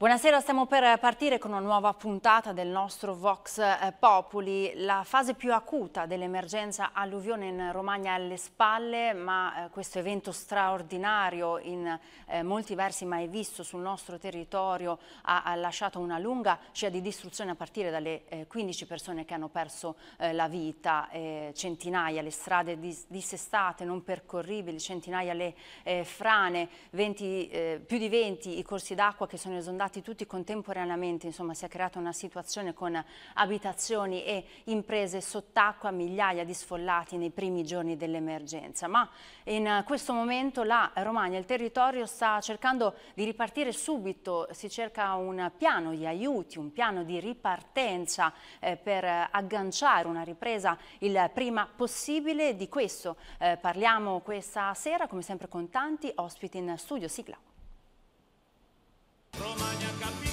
Buonasera, stiamo per partire con una nuova puntata del nostro Vox eh, Populi. La fase più acuta dell'emergenza alluvione in Romagna alle spalle, ma eh, questo evento straordinario in eh, molti versi mai visto sul nostro territorio ha, lasciato una lunga scia di distruzione a partire dalle 15 persone che hanno perso la vita, centinaia le strade dis dissestate, non percorribili, centinaia le frane, 20, più di 20 i corsi d'acqua che sono esondati arrivati tutti contemporaneamente, insomma si è creata una situazione con abitazioni e imprese sott'acqua, migliaia di sfollati nei primi giorni dell'emergenza, ma in questo momento la Romagna, il territorio sta cercando di ripartire subito, si cerca un piano di aiuti, un piano di ripartenza eh, per agganciare una ripresa il prima possibile, di questo eh, parliamo questa sera come sempre con tanti ospiti in studio, sigla. Romagna Capitale.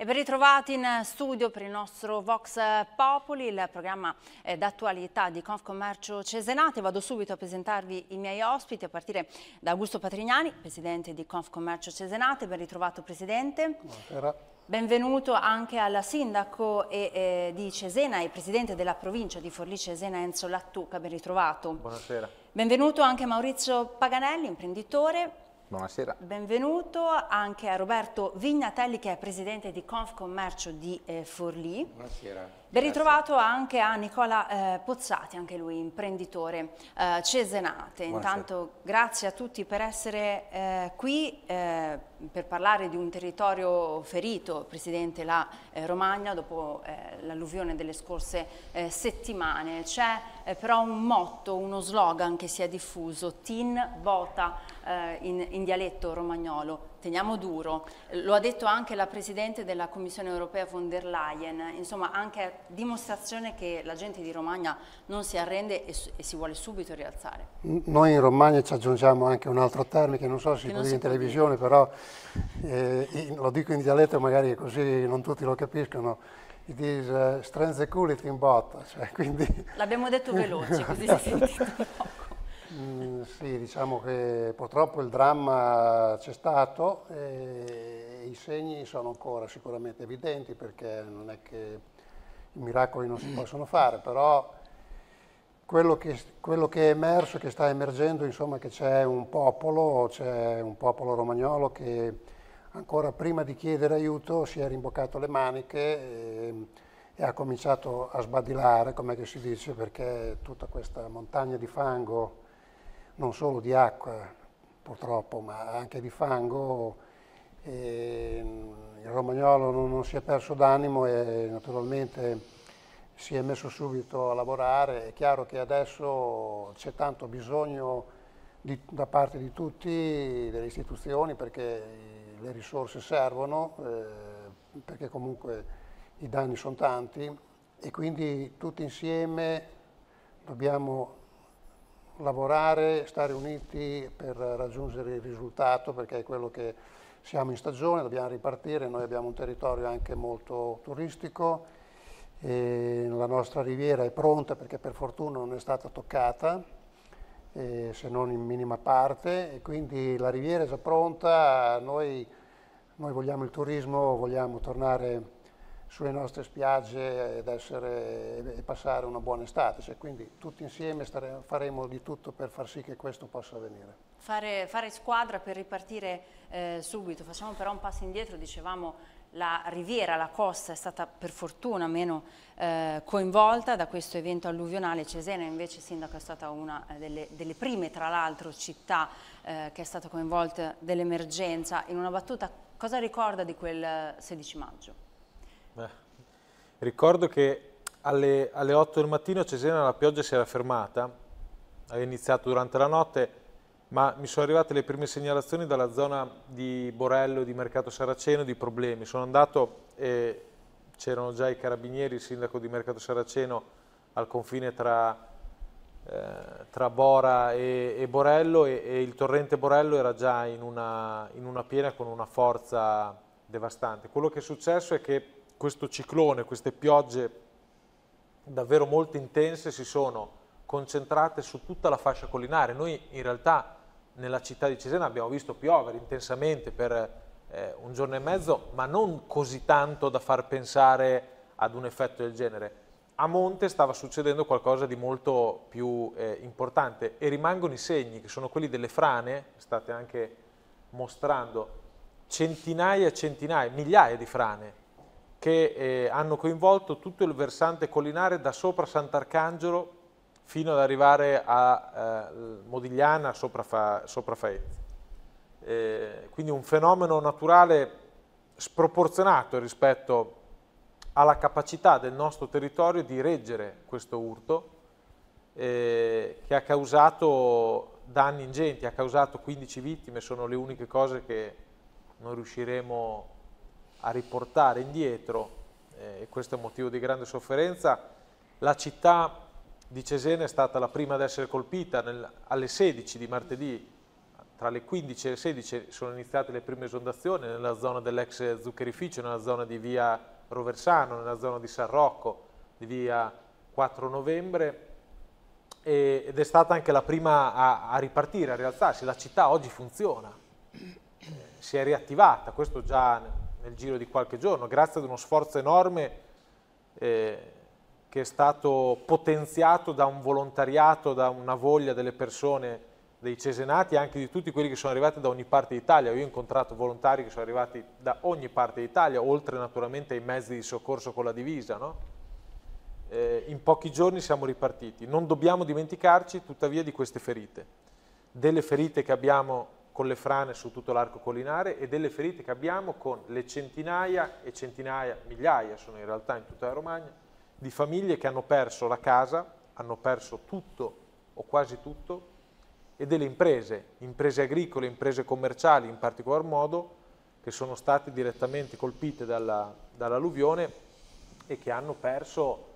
E ben ritrovati in studio per il nostro Vox Popoli, il programma eh, d'attualità di Confcommercio Cesenate. Vado subito a presentarvi i miei ospiti a partire da Augusto Patrignani, presidente di Confcommercio Cesenate. Ben ritrovato Presidente. Buonasera. Benvenuto anche al sindaco e, eh, di Cesena e presidente della provincia di Forlì Cesena Enzo Lattuca, ben ritrovato. Buonasera. Benvenuto anche Maurizio Paganelli, imprenditore Buonasera. Benvenuto anche a Roberto Vignatelli che è presidente di Confcommercio di eh, Forlì. Buonasera. Ben ritrovato anche a Nicola eh, Pozzati, anche lui imprenditore eh, cesenate. Buonasera. Intanto grazie a tutti per essere eh, qui eh, per parlare di un territorio ferito, Presidente, la eh, Romagna, dopo eh, l'alluvione delle scorse settimane. C'è però un motto, uno slogan che si è diffuso, TIN vota in, in dialetto romagnolo, teniamo duro, lo ha detto anche la Presidente della Commissione europea von der Leyen, insomma anche dimostrazione che la gente di Romagna non si arrende e, e si vuole subito rialzare. Noi in Romagna ci aggiungiamo anche un altro termine che non so se si può dire in televisione, dire. però eh, lo dico in dialetto magari così non tutti lo capiscono, it is uh, strength cool in botta. Cioè, quindi... L'abbiamo detto veloce, così si è sentito poco. Mm, sì, diciamo che purtroppo il dramma c'è stato e i segni sono ancora sicuramente evidenti perché non è che i miracoli non si possono fare, però quello che, quello che è emerso, che sta emergendo, insomma che c'è un popolo, c'è un popolo romagnolo che ancora prima di chiedere aiuto si è rimboccato le maniche e, e ha cominciato a sbadilare, come si dice, perché tutta questa montagna di fango non solo di acqua purtroppo, ma anche di fango. E mm, il romagnolo non, non si è perso d'animo e naturalmente si è messo subito a lavorare. È chiaro che adesso c'è tanto bisogno di, da parte di tutti, delle istituzioni, perché le risorse servono, eh, perché comunque i danni sono tanti e quindi tutti insieme dobbiamo lavorare, stare uniti per raggiungere il risultato, perché è quello che siamo in stagione, dobbiamo ripartire, noi abbiamo un territorio anche molto turistico, la nostra riviera è pronta perché per fortuna non è stata toccata, eh, se non in minima parte, e quindi la riviera è già pronta, noi, noi vogliamo il turismo, vogliamo tornare a sulle nostre spiagge ed essere, e passare una buona estate. Cioè, quindi tutti insieme stare, faremo di tutto per far sì che questo possa avvenire. Fare, fare squadra per ripartire eh, subito, facciamo però un passo indietro, dicevamo la riviera, la costa è stata per fortuna meno eh, coinvolta da questo evento alluvionale. Cesena invece Sindaco è stata una eh, delle, delle prime tra l'altro città eh, che è stata coinvolta dell'emergenza. In una battuta cosa ricorda di quel 16 eh, maggio? Eh. ricordo che alle, alle 8 del mattino a Cesena la pioggia si era fermata, aveva iniziato durante la notte, ma mi sono arrivate le prime segnalazioni dalla zona di Borello, di Mercato Saraceno, di problemi. Sono andato e c'erano già i carabinieri, il sindaco di Mercato Saraceno al confine tra, eh, tra Bora e, e Borello e, e, il torrente Borello era già in una, in una piena con una forza devastante. Quello che è successo è che questo ciclone, queste piogge davvero molto intense si sono concentrate su tutta la fascia collinare. Noi in realtà nella città di Cesena abbiamo visto piovere intensamente per eh, un giorno e mezzo, ma non così tanto da far pensare ad un effetto del genere. A monte stava succedendo qualcosa di molto più eh, importante e rimangono i segni, che sono quelli delle frane, state anche mostrando, centinaia e centinaia, migliaia di frane che eh, hanno coinvolto tutto il versante collinare da sopra Sant'Arcangelo fino ad arrivare a eh, Modigliana sopra, Fa, sopra Faetti. Eh, quindi un fenomeno naturale sproporzionato rispetto alla capacità del nostro territorio di reggere questo urto eh, che ha causato danni ingenti, ha causato 15 vittime, sono le uniche cose che non riusciremo a a riportare indietro, eh, e questo è un motivo di grande sofferenza, la città di Cesena è stata la prima ad essere colpita nel, alle 16 di martedì, tra le 15 e le 16 sono iniziate le prime esondazioni nella zona dell'ex zuccherificio, nella zona di via Roversano, nella zona di San Rocco, di via 4 novembre e, ed è stata anche la prima a, a ripartire, a rialzarsi. La città oggi funziona, eh, si è riattivata, questo già nel giro di qualche giorno, grazie ad uno sforzo enorme eh, che è stato potenziato da un volontariato, da una voglia delle persone, dei cesenati, anche di tutti quelli che sono arrivati da ogni parte d'Italia. Io ho incontrato volontari che sono arrivati da ogni parte d'Italia, oltre naturalmente ai mezzi di soccorso con la divisa. No? Eh, in pochi giorni siamo ripartiti. Non dobbiamo dimenticarci tuttavia di queste ferite, delle ferite che abbiamo con le frane su tutto l'arco collinare e delle ferite che abbiamo con le centinaia e centinaia, migliaia sono in realtà in tutta la Romagna, di famiglie che hanno perso la casa, hanno perso tutto o quasi tutto e delle imprese, imprese agricole, imprese commerciali in particolar modo, che sono state direttamente colpite dall'alluvione dall e che hanno perso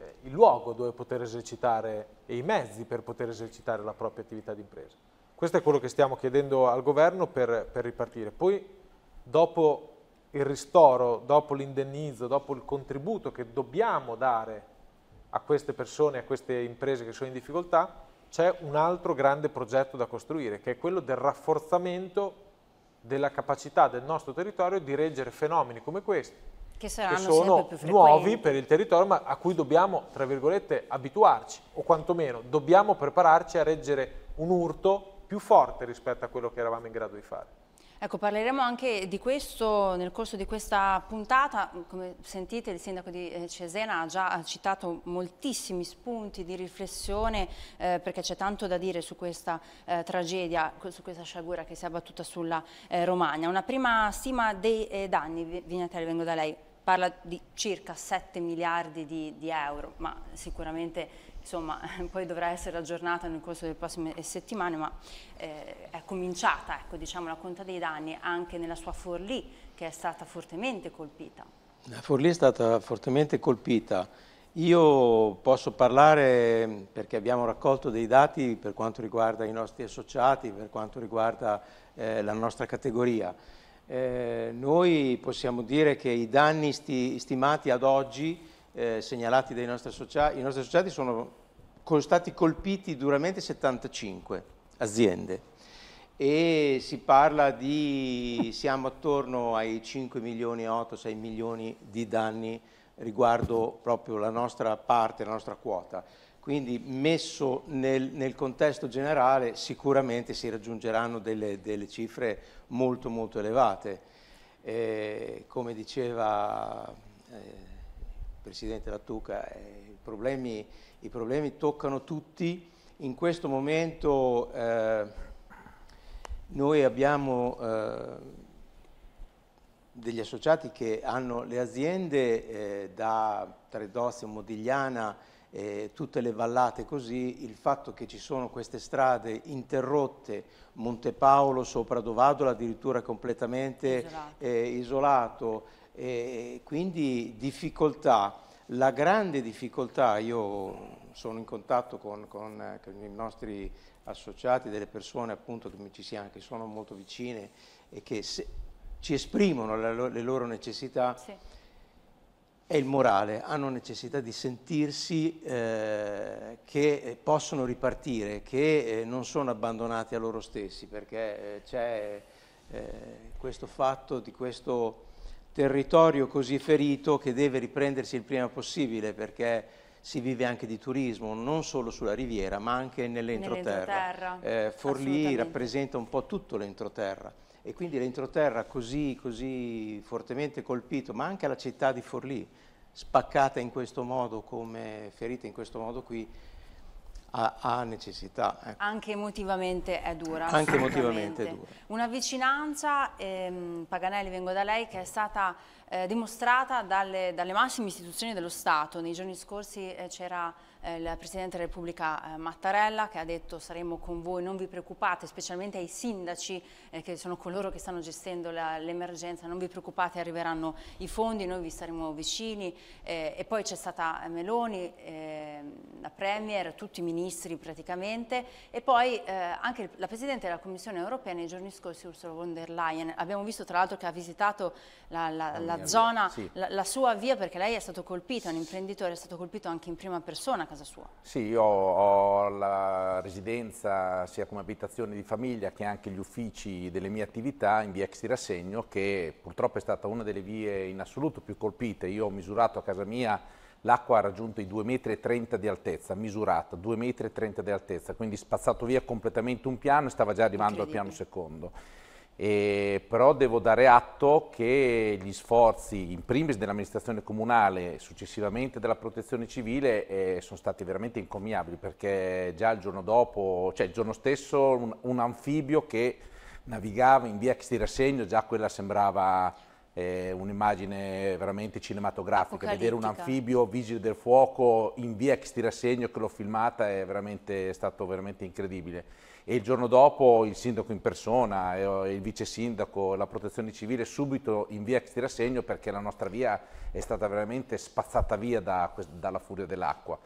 eh, il luogo dove poter esercitare e i mezzi per poter esercitare la propria attività di impresa. Questo è quello che stiamo chiedendo al governo per, per ripartire. Poi dopo il ristoro, dopo l'indennizzo, dopo il contributo che dobbiamo dare a queste persone, a queste imprese che sono in difficoltà, c'è un altro grande progetto da costruire, che è quello del rafforzamento della capacità del nostro territorio di reggere fenomeni come questi, che, che sono nuovi per il territorio, ma a cui dobbiamo, tra virgolette, abituarci, o quantomeno dobbiamo prepararci a reggere un urto più forte rispetto a quello che eravamo in grado di fare. Ecco, parleremo anche di questo nel corso di questa puntata. Come sentite, il sindaco di eh, Cesena ha già citato moltissimi spunti di riflessione eh, perché c'è tanto da dire su questa eh, tragedia, su questa sciagura che si è abbattuta sulla eh, Romagna. Una prima stima dei eh, danni, Vignatelli, vengo da lei, parla di circa 7 miliardi di, di euro, ma sicuramente insomma, poi dovrà essere aggiornata nel corso delle prossime eh, settimane, ma eh, è cominciata ecco, diciamo, la conta dei danni anche nella sua Forlì, che è stata fortemente colpita. La Forlì è stata fortemente colpita. Io posso parlare mm, perché abbiamo raccolto dei dati per quanto riguarda i nostri associati, per quanto riguarda eh, la nostra categoria. Eh, noi possiamo dire che i danni sti, stimati ad oggi eh, segnalati dai nostri associati, i nostri associati sono stati colpiti duramente 75 aziende e si parla di, siamo attorno ai 5 milioni e 8, 6 milioni di danni riguardo proprio la nostra parte, la nostra quota. Quindi messo nel, nel contesto generale sicuramente si raggiungeranno delle, delle cifre molto molto elevate. Eh, come diceva eh, Presidente Lattuca, eh, i, problemi, i, problemi, toccano tutti. In questo momento eh, noi abbiamo eh, degli associati che hanno le aziende eh, da Tredozio, Modigliana, eh, tutte le vallate così, il fatto che ci sono queste strade interrotte, Monte Paolo sopra Dovadola addirittura completamente isolato, eh, isolato e quindi difficoltà, la grande difficoltà, io sono in contatto con, con, con i nostri associati, delle persone appunto che mi ci siano, che sono molto vicine e che se, ci esprimono la, le loro necessità. Sì è il morale, hanno necessità di sentirsi eh, che eh, possono ripartire, che eh, non sono abbandonati a loro stessi, perché eh, c'è eh, questo fatto di questo territorio così ferito che deve riprendersi il prima possibile perché si vive anche di turismo, non solo sulla riviera ma anche nell'entroterra. Nell eh, Forlì rappresenta un po' tutto l'entroterra e quindi l'entroterra così, così fortemente colpito, ma anche la città di Forlì, spaccata in questo modo, come ferita in questo modo qui, ha, ha necessità. Ecco. Anche emotivamente è dura. Anche emotivamente è dura. Una vicinanza, ehm, Paganelli vengo da lei, che è stata eh, dimostrata dalle, dalle, massime istituzioni dello Stato. Nei giorni scorsi eh, c'era il eh, Presidente della Repubblica eh, Mattarella che ha detto saremo con voi, non vi preoccupate, specialmente ai sindaci eh, che sono coloro che stanno gestendo l'emergenza, non vi preoccupate, arriveranno i fondi, noi vi saremo vicini e poi c'è stata Meloni, ehm, la Premier, tutti i ministri praticamente e poi anche la Presidente della Commissione europea nei giorni scorsi Ursula von der Leyen, abbiamo visto tra l'altro che ha visitato la, la, la zona, sì. la, la sua via perché lei è stato colpito, un imprenditore è stato colpito anche in prima persona, casa sua? Sì, io ho la residenza sia come abitazione di famiglia che anche gli uffici delle mie attività in via Exi Rassegno che purtroppo è stata una delle vie in assoluto più colpite. Io ho misurato a casa mia l'acqua ha raggiunto i 2,30 m di altezza, misurata, 2,30 m di altezza, quindi spazzato via completamente un piano e stava già arrivando al piano secondo. Eh, però devo dare atto che gli sforzi in primis dell'amministrazione comunale successivamente della protezione civile eh, sono stati veramente incommiabili perché già il giorno dopo, cioè il giorno stesso un, un anfibio che navigava in via Xtirasegno, già quella sembrava eh, un'immagine veramente cinematografica, vedere un anfibio vigile del fuoco in via Xtirasegno che l'ho filmata è veramente, è stato veramente incredibile e il giorno dopo il sindaco in persona, eh, il vice sindaco, la protezione civile subito in via Extirasegno perché la nostra via è stata veramente spazzata via da, dalla furia dell'acqua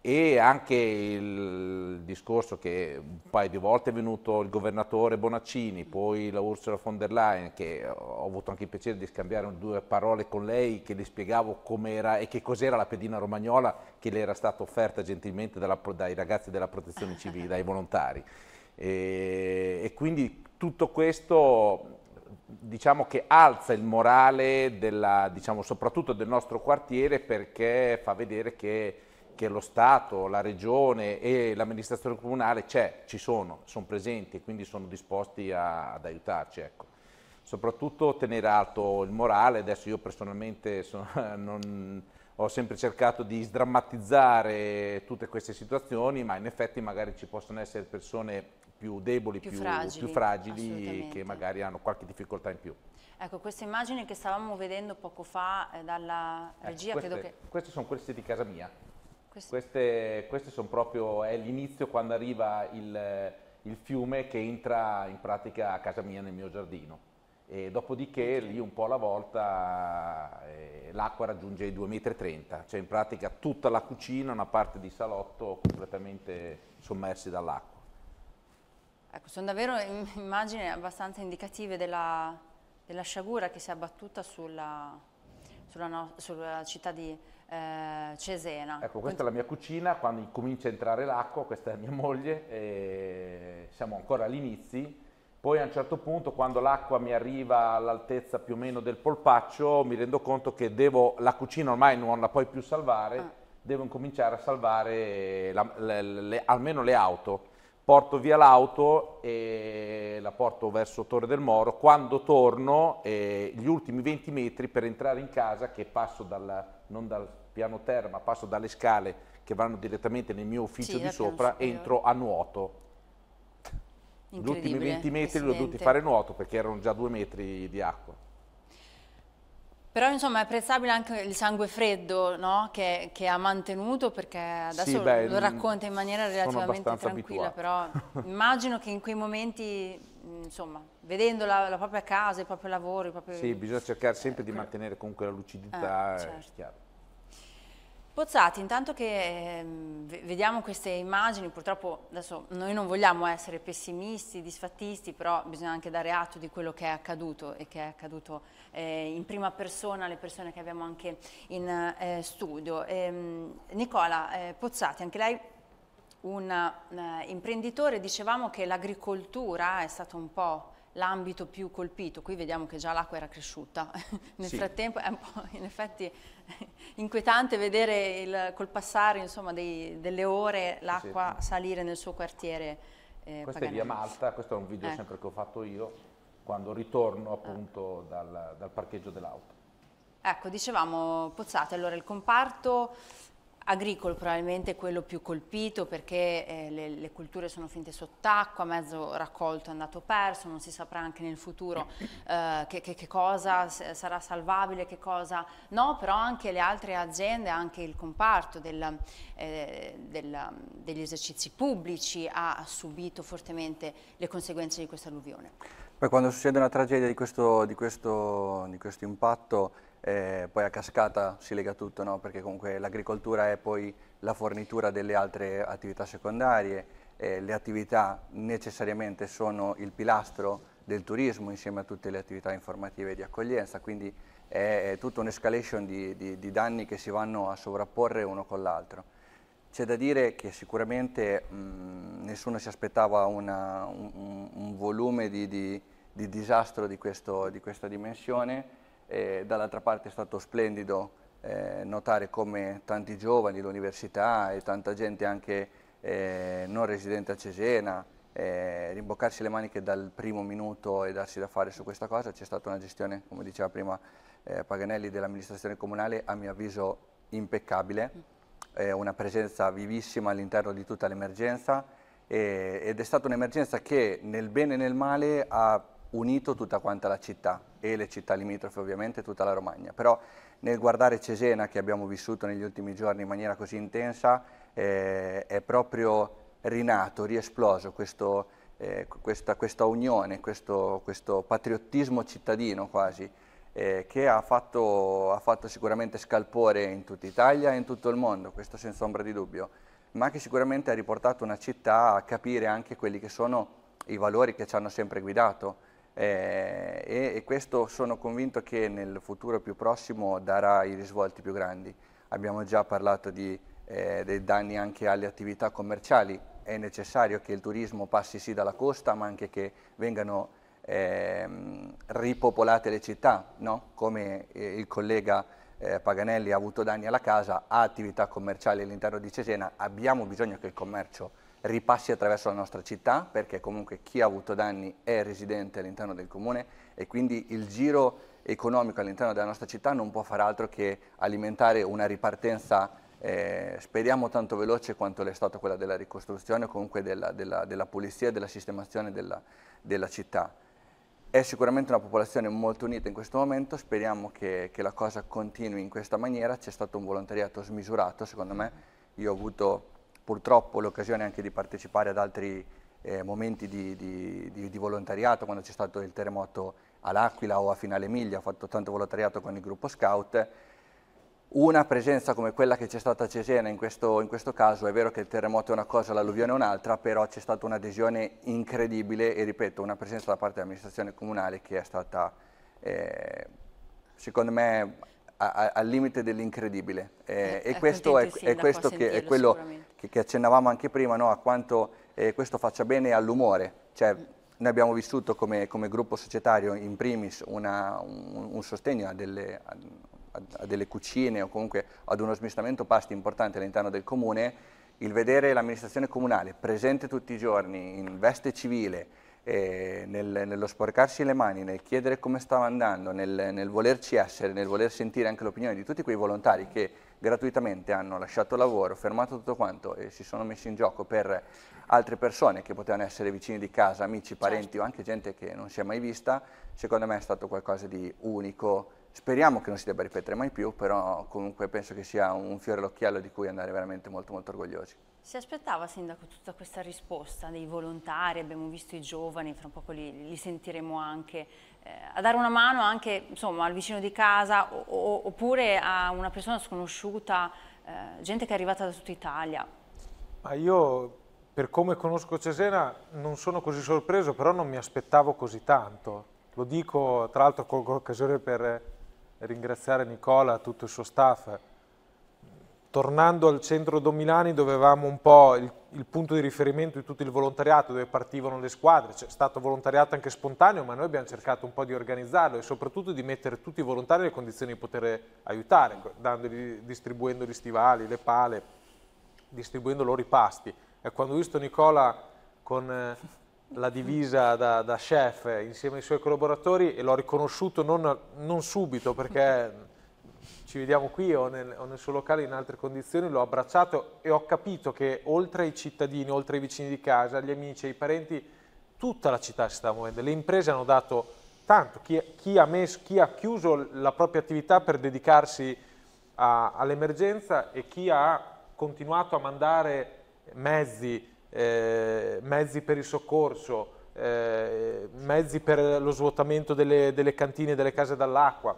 e anche il discorso che un paio di volte è venuto il governatore Bonaccini, poi la Ursula von der Leyen, che ho avuto anche il piacere di scambiare due parole con lei, che le spiegavo com'era e che cos'era la pedina romagnola che le era stata offerta gentilmente dalla, dai ragazzi della protezione civile, dai volontari. E, e quindi tutto questo diciamo che alza il morale della, diciamo, soprattutto del nostro quartiere perché fa vedere che, che lo Stato, la Regione e l'amministrazione comunale c'è, ci sono, sono presenti e quindi sono disposti a, ad aiutarci. Ecco. Soprattutto tenere alto il morale, adesso io personalmente sono, non, ho sempre cercato di sdrammatizzare tutte queste situazioni, ma in effetti magari ci possono essere persone più deboli, più, più fragili, più fragili che magari hanno qualche difficoltà in più. Ecco, queste immagini che stavamo vedendo poco fa eh, dalla ecco, regia, ecco, queste, che... Queste sono queste di casa mia. Queste, queste, queste sono proprio, è l'inizio quando arriva il, il, fiume che entra in pratica a casa mia nel mio giardino. E dopodiché lì un po' alla volta eh, l'acqua raggiunge i 2,30 m, cioè in pratica tutta la cucina, una parte di salotto completamente sommersi dall'acqua. Ecco, sono davvero immagini abbastanza indicative della, della sciagura che si è abbattuta sulla, sulla, no, sulla città di eh, Cesena. Ecco, questa Quindi... è la mia cucina, quando comincia a entrare l'acqua, questa è mia moglie, e siamo ancora all'inizio. Poi a un certo punto, quando l'acqua mi arriva all'altezza più o meno del polpaccio, mi rendo conto che devo, la cucina ormai non la puoi più salvare, ah. devo incominciare a salvare la, le, le, almeno le auto porto via l'auto e la porto verso Torre del Moro, quando torno eh, gli ultimi 20 metri per entrare in casa che passo dal, non dal piano terra ma passo dalle scale che vanno direttamente nel mio ufficio sì, di sopra, entro a nuoto. Gli ultimi 20 metri li ho dovuti fare nuoto perché erano già due metri di acqua. Però insomma è apprezzabile anche il sangue freddo no? che, che, ha mantenuto perché adesso sì, beh, lo mm, racconta in maniera relativamente tranquilla, abituato. però immagino che in quei momenti, mm, insomma, vedendo la, la propria casa, il proprio lavoro, il proprio... Sì, bisogna cercare sempre eh, di mantenere comunque la lucidità, eh, certo. è chiaro. Pozzati, intanto che ehm, vediamo queste immagini, purtroppo adesso noi non vogliamo essere pessimisti, disfattisti, però bisogna anche dare atto di quello che è accaduto e che è accaduto eh, in prima persona alle persone che abbiamo anche in eh, studio. Ehm, Nicola eh, Pozzati, anche lei un imprenditore, dicevamo che l'agricoltura è stato un po' l'ambito più colpito, qui vediamo che già l'acqua era cresciuta, nel sì. frattempo è un po' in effetti inquietante vedere il, col passare insomma, dei, delle ore l'acqua sì. salire nel suo quartiere. Eh, questo Paganelli. è via Malta, questo è un video eh. sempre che ho fatto io quando ritorno ah. appunto ah. dal, dal parcheggio dell'auto. Ecco, dicevamo Pozzate, allora il comparto agricolo probabilmente è quello più colpito perché eh, le, le, culture sono finte sott'acqua, mezzo raccolto è andato perso, non si saprà anche nel futuro eh, che, che, che, cosa sarà salvabile, che cosa no, però anche le altre aziende, anche il comparto del, eh, del, degli esercizi pubblici ha subito fortemente le conseguenze di questa alluvione. Poi quando succede una tragedia di questo, di questo, di questo impatto eh, poi a cascata si lega tutto, no? perché comunque l'agricoltura è poi la fornitura delle altre attività secondarie, eh, le attività necessariamente sono il pilastro del turismo insieme a tutte le attività informative di accoglienza, quindi è, è tutta un'escalation di, di, di, danni che si vanno a sovrapporre uno con l'altro. C'è da dire che sicuramente mh, nessuno si aspettava una, un, un, volume di, di disastro questo, di questa dimensione, e dall'altra parte è stato splendido eh, notare come tanti giovani, l'università e tanta gente anche eh, non residente a Cesena, eh, rimboccarsi le maniche dal primo minuto e darsi da fare su questa cosa, c'è stata una gestione, come diceva prima eh, Paganelli, dell'amministrazione comunale a mio avviso impeccabile, una presenza vivissima all'interno di tutta l'emergenza ed è stata un'emergenza che nel bene e nel male ha unito tutta quanta la città e le città limitrofe ovviamente, tutta la Romagna. Però nel guardare Cesena, che abbiamo vissuto negli ultimi giorni in maniera così intensa, eh, è proprio rinato, riesploso questo, eh, questa, questa, unione, questo, questo, patriottismo cittadino quasi, eh, che ha fatto, ha fatto sicuramente scalpore in tutta Italia e in tutto il mondo, questo senza ombra di dubbio, ma che sicuramente ha riportato una città a capire anche quelli che sono i valori che ci hanno sempre guidato, eh, e, e, questo sono convinto che nel futuro più prossimo darà i risvolti più grandi. Abbiamo già parlato di, eh, dei danni anche alle attività commerciali, è necessario che il turismo passi sì dalla costa ma anche che vengano eh, ripopolate le città, no? come eh, il collega eh, Paganelli ha avuto danni alla casa, ha attività commerciali all'interno di Cesena, abbiamo bisogno che il commercio ripassi attraverso la nostra città, perché comunque chi ha avuto danni è residente all'interno del comune e quindi il giro economico all'interno della nostra città non può far altro che alimentare una ripartenza eh, speriamo tanto veloce quanto l'è stata quella della ricostruzione o comunque della, della, della pulizia e della sistemazione della, della, città. È sicuramente una popolazione molto unita in questo momento, speriamo che, che la cosa continui in questa maniera, c'è stato un volontariato smisurato secondo me, io ho avuto purtroppo l'occasione anche di partecipare ad altri eh, momenti di, di, di, di, volontariato, quando c'è stato il terremoto all'Aquila o a Finale Emilia, ho fatto tanto volontariato con il gruppo Scout. Una presenza come quella che c'è stata a Cesena in questo, in questo, caso, è vero che il terremoto è una cosa, l'alluvione è un'altra, però c'è stata un'adesione incredibile e ripeto, una presenza da parte dell'amministrazione comunale che è stata, eh, secondo me, al limite dell'incredibile. Eh, eh e ecco, questo è, è, questo che, è quello che, che, accennavamo anche prima, no? a quanto eh, questo faccia bene all'umore. Cioè, mm. noi abbiamo vissuto come, come, gruppo societario in primis una, un, un, sostegno a delle, a, a delle cucine o comunque ad uno smistamento pasti importante all'interno del comune, il vedere l'amministrazione comunale presente tutti i giorni in veste civile, eh, nel, nello sporcarsi le mani, nel chiedere come stava andando, nel, nel volerci essere, nel voler sentire anche l'opinione di tutti quei volontari che gratuitamente hanno lasciato lavoro, fermato tutto quanto e si sono messi in gioco per altre persone che potevano essere vicini di casa, amici, certo. parenti certo. o anche gente che non si è mai vista, secondo me è stato qualcosa di unico. Speriamo che non si debba ripetere mai più, però comunque penso che sia un fiore all'occhiello di cui andare veramente molto molto orgogliosi. Si aspettava, Sindaco, tutta questa risposta dei volontari, abbiamo visto i giovani, fra un po' li, li sentiremo anche, eh, a dare una mano anche insomma, al vicino di casa o, o, oppure a una persona sconosciuta, eh, gente che è arrivata da tutta Italia. Ma io, per come conosco Cesena, non sono così sorpreso, però non mi aspettavo così tanto. Lo dico, tra l'altro colgo l'occasione per ringraziare Nicola e tutto il suo staff, tornando al centro Domilani dove avevamo un po' il, il, punto di riferimento di tutto il volontariato, dove partivano le squadre, c'è stato volontariato anche spontaneo, ma noi abbiamo cercato un po' di organizzarlo e soprattutto di mettere tutti i volontari nelle condizioni di poter aiutare, dandogli, distribuendo gli stivali, le pale, distribuendo loro i pasti. E quando ho visto Nicola con eh, la divisa da, da chef insieme ai suoi collaboratori e l'ho riconosciuto non, non subito perché ci vediamo qui o nel, o nel suo locale in altre condizioni, l'ho abbracciato e ho capito che oltre ai cittadini, oltre ai vicini di casa, agli amici, ai parenti, tutta la città si sta muovendo, le imprese hanno dato tanto, chi, chi, ha, messo, chi ha, chiuso la propria attività per dedicarsi all'emergenza e chi ha continuato a mandare mezzi, eh, mezzi per il soccorso, eh, mezzi per lo svuotamento delle, delle cantine, delle case dall'acqua,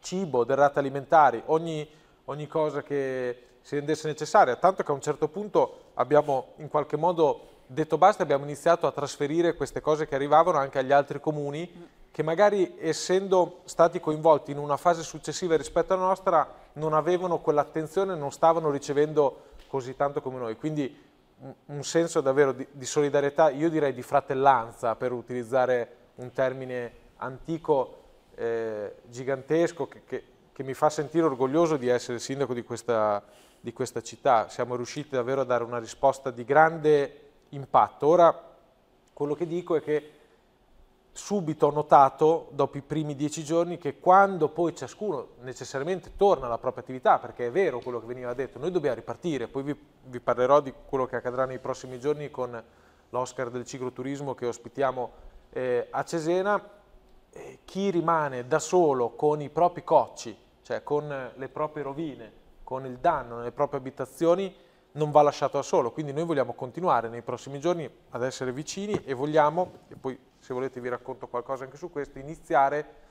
cibo, derrate alimentari, ogni, ogni cosa che si rendesse necessaria, tanto che a un certo punto abbiamo in qualche modo detto basta, abbiamo iniziato a trasferire queste cose che arrivavano anche agli altri comuni che magari essendo stati coinvolti in una fase successiva rispetto alla nostra non avevano quell'attenzione, non stavano ricevendo così tanto come noi. Quindi un senso davvero di, di solidarietà, io direi di fratellanza per utilizzare un termine antico eh, gigantesco che, che, che, mi fa sentire orgoglioso di essere sindaco di questa, di questa città. Siamo riusciti davvero a dare una risposta di grande impatto. Ora quello che dico è che subito ho notato, dopo i primi dieci giorni, che quando poi ciascuno necessariamente torna alla propria attività, perché è vero quello che veniva detto, noi dobbiamo ripartire, poi vi, vi parlerò di quello che accadrà nei prossimi giorni con l'Oscar del cicloturismo che ospitiamo eh, a Cesena, eh, chi rimane da solo con i propri cocci, cioè con le proprie rovine, con il danno nelle proprie abitazioni, non va lasciato da solo. Quindi noi vogliamo continuare nei prossimi giorni ad essere vicini e vogliamo, e poi se volete vi racconto qualcosa anche su questo, iniziare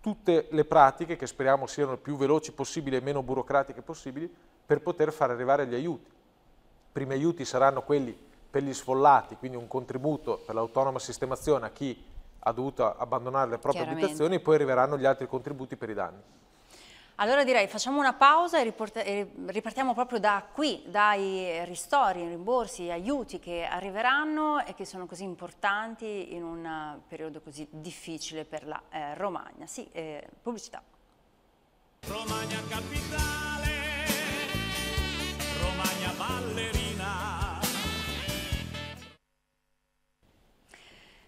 tutte le pratiche che speriamo siano più veloci possibile e meno burocratiche possibili per poter far arrivare gli aiuti. I primi aiuti saranno quelli per gli sfollati, quindi un contributo per l'autonoma sistemazione a chi ha dovuto abbandonare le proprie abitazioni e poi arriveranno gli altri contributi per i danni. Allora direi facciamo una pausa e, ripartiamo proprio da qui, dai ristori, rimborsi, aiuti che arriveranno e che sono così importanti in un periodo così difficile per la eh, Romagna. Sì, eh, pubblicità. Romagna capitale, Romagna ballerina.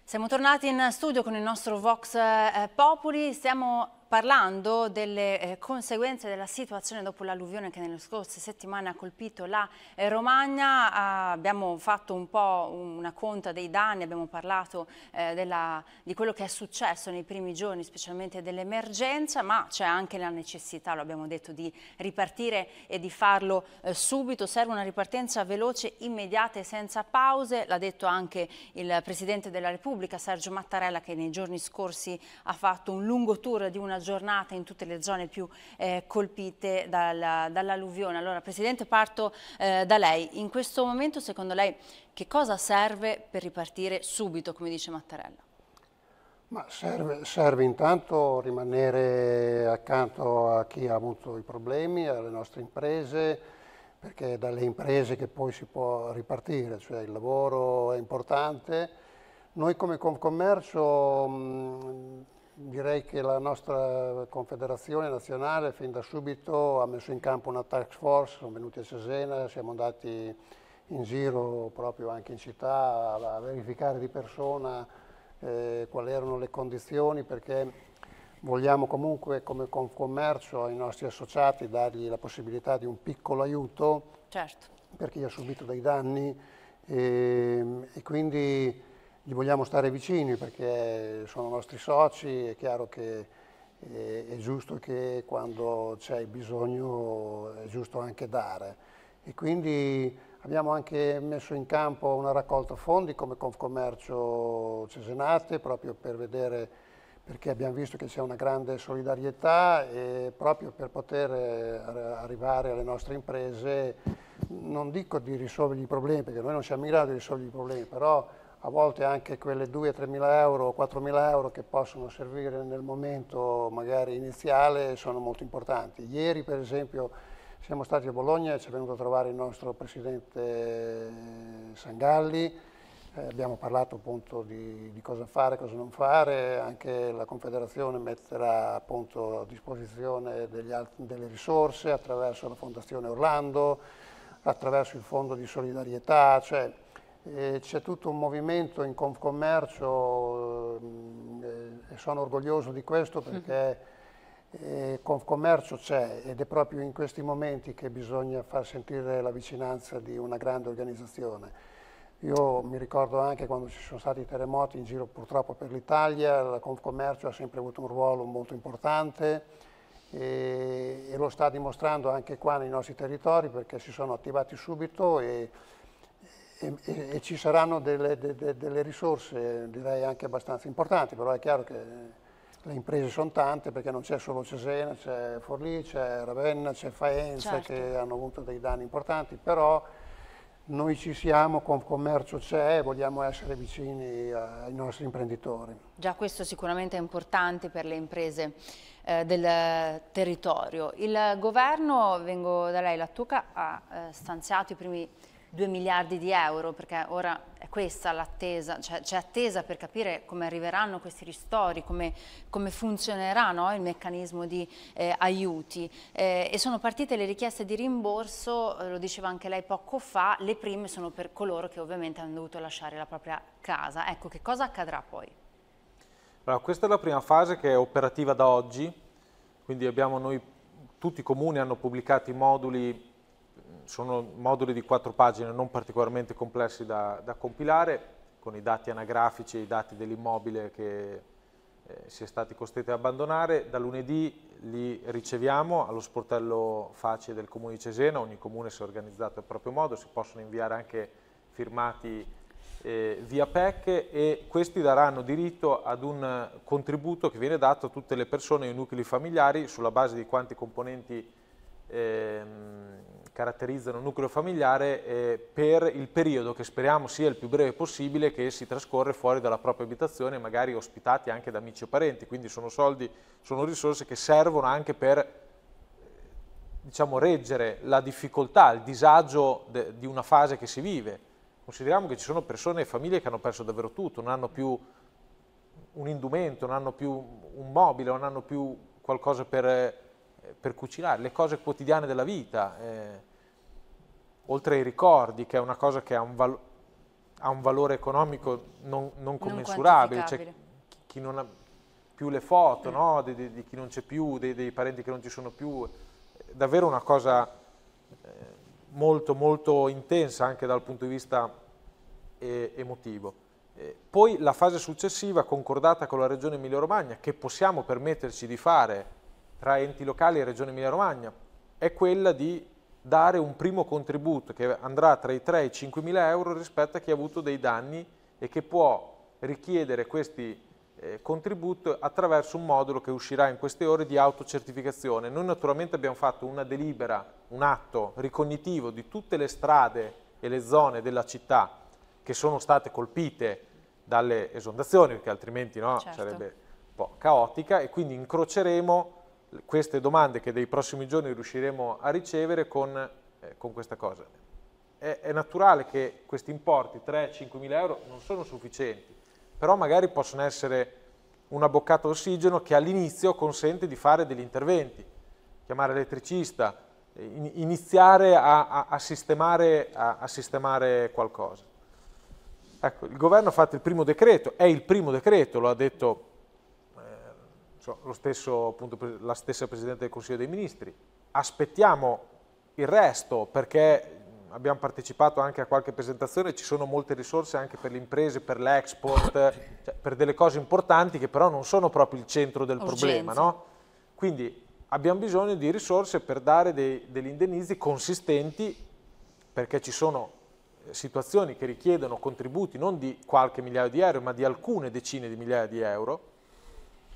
Siamo tornati in studio con il nostro Vox eh, Populi, stiamo parlando delle eh, conseguenze della situazione dopo l'alluvione che nelle scorse settimane ha colpito la eh, Romagna. Ah, abbiamo fatto un po' una conta dei danni, abbiamo parlato eh, della, di quello che è successo nei primi giorni, specialmente dell'emergenza, ma c'è anche la necessità, lo abbiamo detto, di ripartire e di farlo eh, subito. Serve una ripartenza veloce, immediata e senza pause, l'ha detto anche il Presidente della Repubblica, Sergio Mattarella, che nei giorni scorsi ha fatto un lungo tour di una una giornata in tutte le zone più eh, colpite dal, dall'alluvione. Allora Presidente parto eh, da lei, in questo momento secondo lei che cosa serve per ripartire subito come dice Mattarella? Ma serve, serve intanto rimanere accanto a chi ha avuto i problemi, alle nostre imprese, perché è dalle imprese che poi si può ripartire, cioè il lavoro è importante. Noi come Concommercio mm, Direi che la nostra Confederazione Nazionale fin da subito ha messo in campo una task force, sono venuti a Cesena, siamo andati in giro proprio anche in città a, verificare di persona eh, quali erano le condizioni perché vogliamo comunque come Confcommercio ai nostri associati dargli la possibilità di un piccolo aiuto certo. per chi ha subito dei danni e, ehm, e quindi gli vogliamo stare vicini perché sono nostri soci, è chiaro che è, eh, è giusto che quando c'è bisogno è giusto anche dare. E quindi abbiamo anche messo in campo una raccolta fondi come Confcommercio Cesenate proprio per vedere perché abbiamo visto che c'è una grande solidarietà e proprio per poter eh, arrivare alle nostre imprese, non dico di risolvere i problemi, perché noi non siamo in grado di risolvere i problemi, però a volte anche quelle 2-3 mila euro o 4 mila euro che possono servire nel momento magari iniziale sono molto importanti. Ieri per esempio siamo stati a Bologna e ci è venuto a trovare il nostro presidente Sangalli, eh, abbiamo parlato appunto di, di cosa fare cosa non fare, anche la Confederazione metterà appunto a disposizione altri, delle risorse attraverso la Fondazione Orlando, attraverso il Fondo di Solidarietà, cioè c'è tutto un movimento in Confcommercio ehm, e sono orgoglioso di questo perché eh, Confcommercio c'è ed è proprio in questi momenti che bisogna far sentire la vicinanza di una grande organizzazione. Io mi ricordo anche quando ci sono stati i terremoti in giro purtroppo per l'Italia, la Confcommercio ha sempre avuto un ruolo molto importante e, e lo sta dimostrando anche qua nei nostri territori perché si sono attivati subito e e, e, ci saranno delle, de, de, delle, risorse, direi anche abbastanza importanti, però è chiaro che le imprese sono tante perché non c'è solo Cesena, c'è Forlì, c'è Ravenna, c'è Faenza certo. che hanno avuto dei danni importanti, però noi ci siamo, con commercio c'è, vogliamo essere vicini ai nostri imprenditori. Già questo sicuramente è importante per le imprese eh, del territorio. Il governo, vengo da lei, la Tuca ha eh, stanziato i primi 2 miliardi di euro, perché ora è questa l'attesa, cioè c'è attesa per capire come arriveranno questi ristori, come, come funzionerà no, il meccanismo di eh, aiuti. Eh, e sono partite le richieste di rimborso, eh, lo diceva anche lei poco fa, le prime sono per coloro che ovviamente hanno dovuto lasciare la propria casa. Ecco, che cosa accadrà poi? Allora, questa è la prima fase che è operativa da oggi, quindi abbiamo noi, tutti i comuni hanno pubblicato i moduli sono moduli di quattro pagine non particolarmente complessi da, da compilare, con i dati anagrafici e i dati dell'immobile che eh, si è stati costretti ad abbandonare. Da lunedì li riceviamo allo sportello facile del Comune di Cesena, ogni comune si è organizzato a proprio modo, si possono inviare anche firmati eh, via PEC e questi daranno diritto ad un contributo che viene dato a tutte le persone e i nuclei familiari sulla base di quanti componenti ehm, caratterizzano il nucleo familiare eh, per il periodo che speriamo sia il più breve possibile che si trascorre fuori dalla propria abitazione, magari ospitati anche da amici o parenti, quindi sono soldi, sono risorse che servono anche per diciamo, reggere la difficoltà, il disagio di una fase che si vive. Consideriamo che ci sono persone e famiglie che hanno perso davvero tutto, non hanno più un indumento, non hanno più un mobile, non hanno più qualcosa per per cucinare, le cose quotidiane della vita, eh, oltre ai ricordi, che è una cosa che ha un, val ha un valore economico non, non commensurabile, non cioè chi non ha più le foto, mm. no? di, di, di, chi non c'è più, dei, dei, parenti che non ci sono più, è davvero una cosa eh, molto molto intensa anche dal punto di vista eh, emotivo. poi la fase successiva, concordata con la Regione Emilia-Romagna, che possiamo permetterci di fare tra enti locali e Regione Emilia-Romagna è quella di dare un primo contributo che andrà tra i 3 e i 5 mila euro rispetto a chi ha avuto dei danni e che può richiedere questi eh, contributi attraverso un modulo che uscirà in queste ore di autocertificazione. Noi naturalmente abbiamo fatto una delibera, un atto ricognitivo di tutte le strade e le zone della città che sono state colpite dalle esondazioni, perché altrimenti no, certo. sarebbe un po' caotica e quindi incroceremo queste domande che dei prossimi giorni riusciremo a ricevere con, eh, con questa cosa. È, è, naturale che questi importi, 3-5 mila euro, non sono sufficienti, però magari possono essere una boccata d'ossigeno che all'inizio consente di fare degli interventi, chiamare elettricista, in, iniziare a, a, a, sistemare, a sistemare qualcosa. Ecco, il governo ha fatto il primo decreto, è il primo decreto, lo ha detto cioè, lo stesso, appunto, la stessa Presidente del Consiglio dei Ministri. Aspettiamo il resto perché abbiamo partecipato anche a qualche presentazione, ci sono molte risorse anche per le imprese, per l'export, cioè per delle cose importanti che però non sono proprio il centro del Urgenza. problema. No? Quindi abbiamo bisogno di risorse per dare dei, degli indennizi consistenti perché ci sono eh, situazioni che richiedono contributi non di qualche migliaio di euro ma di alcune decine di migliaia di euro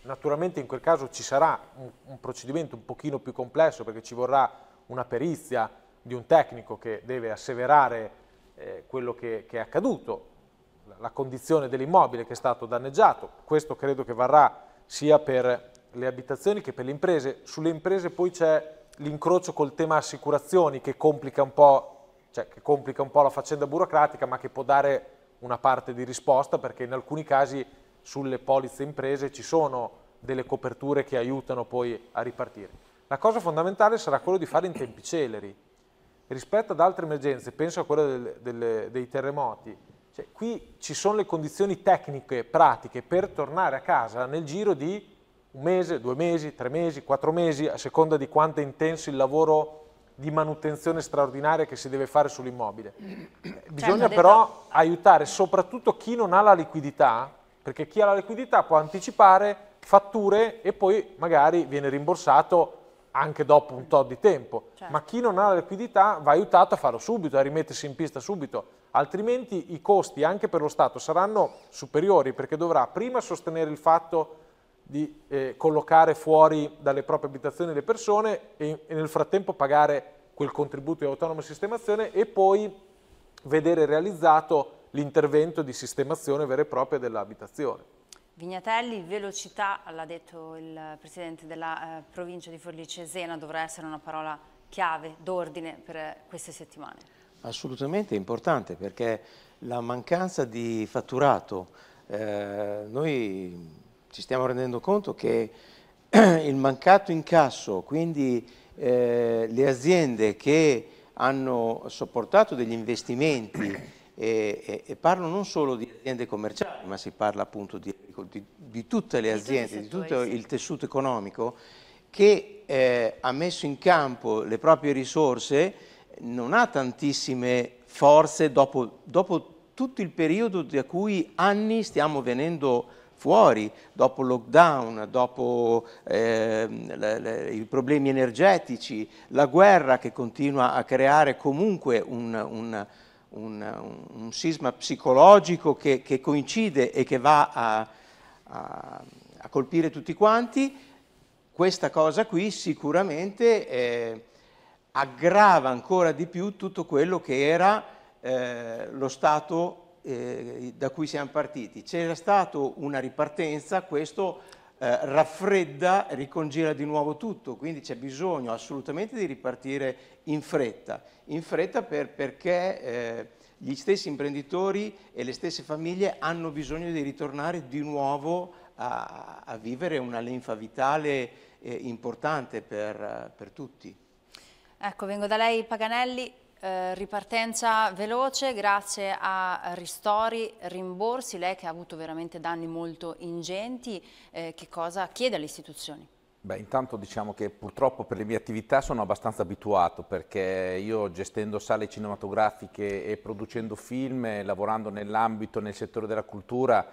Naturalmente in quel caso ci sarà un, un, procedimento un pochino più complesso perché ci vorrà una perizia di un tecnico che deve asseverare eh, quello che, che, è accaduto, la condizione dell'immobile che è stato danneggiato. Questo credo che varrà sia per le abitazioni che per le imprese. Sulle imprese poi c'è l'incrocio col tema assicurazioni che complica, cioè, che complica un po' la faccenda burocratica ma che può dare una parte di risposta perché in alcuni casi sulle polizze imprese ci sono delle coperture che aiutano poi a ripartire. La cosa fondamentale sarà quello di fare in tempi celeri. Rispetto ad altre emergenze, penso a quella del, del, dei terremoti, cioè, qui ci sono le condizioni tecniche, pratiche, per tornare a casa nel giro di un mese, due mesi, tre mesi, quattro mesi, a seconda di quanto è intenso il lavoro di manutenzione straordinaria che si deve fare sull'immobile. Cioè, Bisogna però aiutare soprattutto chi non ha la liquidità, perché chi ha la liquidità può anticipare fatture e poi magari viene rimborsato anche dopo un tot di tempo, certo. ma chi non ha la liquidità va aiutato a farlo subito, a rimettersi in pista subito, altrimenti i costi anche per lo Stato saranno superiori perché dovrà prima sostenere il fatto di eh, collocare fuori dalle proprie abitazioni le persone e, e nel frattempo pagare quel contributo di autonoma sistemazione e poi vedere realizzato l'intervento di sistemazione vera e propria dell'abitazione. Vignatelli, velocità, l'ha detto il Presidente della eh, provincia di Forlì-Cesena, dovrà essere una parola chiave, d'ordine per queste settimane. Assolutamente importante perché la mancanza di fatturato, eh, noi ci stiamo rendendo conto che il mancato incasso, quindi eh, le aziende che hanno sopportato degli investimenti e, e, e, parlo non solo di aziende commerciali, ma si parla appunto di, di, di tutte le aziende, di tutto il tessuto economico che eh, ha messo in campo le proprie risorse, non ha tantissime forze dopo, dopo tutto il periodo da cui anni stiamo venendo fuori, dopo il lockdown, dopo eh, le, le, i problemi energetici, la guerra che continua a creare comunque un, un un, un sisma psicologico che, che, coincide e che va a, a, a, colpire tutti quanti, questa cosa qui sicuramente eh, aggrava ancora di più tutto quello che era eh, lo stato eh, da cui siamo partiti. C'era stata una ripartenza, questo eh, raffredda, ricongela di nuovo tutto, quindi c'è bisogno assolutamente di ripartire in fretta, in fretta per, perché eh, gli stessi imprenditori e le stesse famiglie hanno bisogno di ritornare di nuovo a, a vivere una linfa vitale eh, importante per, per tutti. Ecco, vengo da lei Paganelli, eh, ripartenza veloce grazie a ristori, rimborsi, lei che ha avuto veramente danni molto ingenti, eh, che cosa chiede alle istituzioni? Beh, intanto diciamo che purtroppo per le mie attività sono abbastanza abituato perché io gestendo sale cinematografiche e producendo film, lavorando nell'ambito, nel settore della cultura,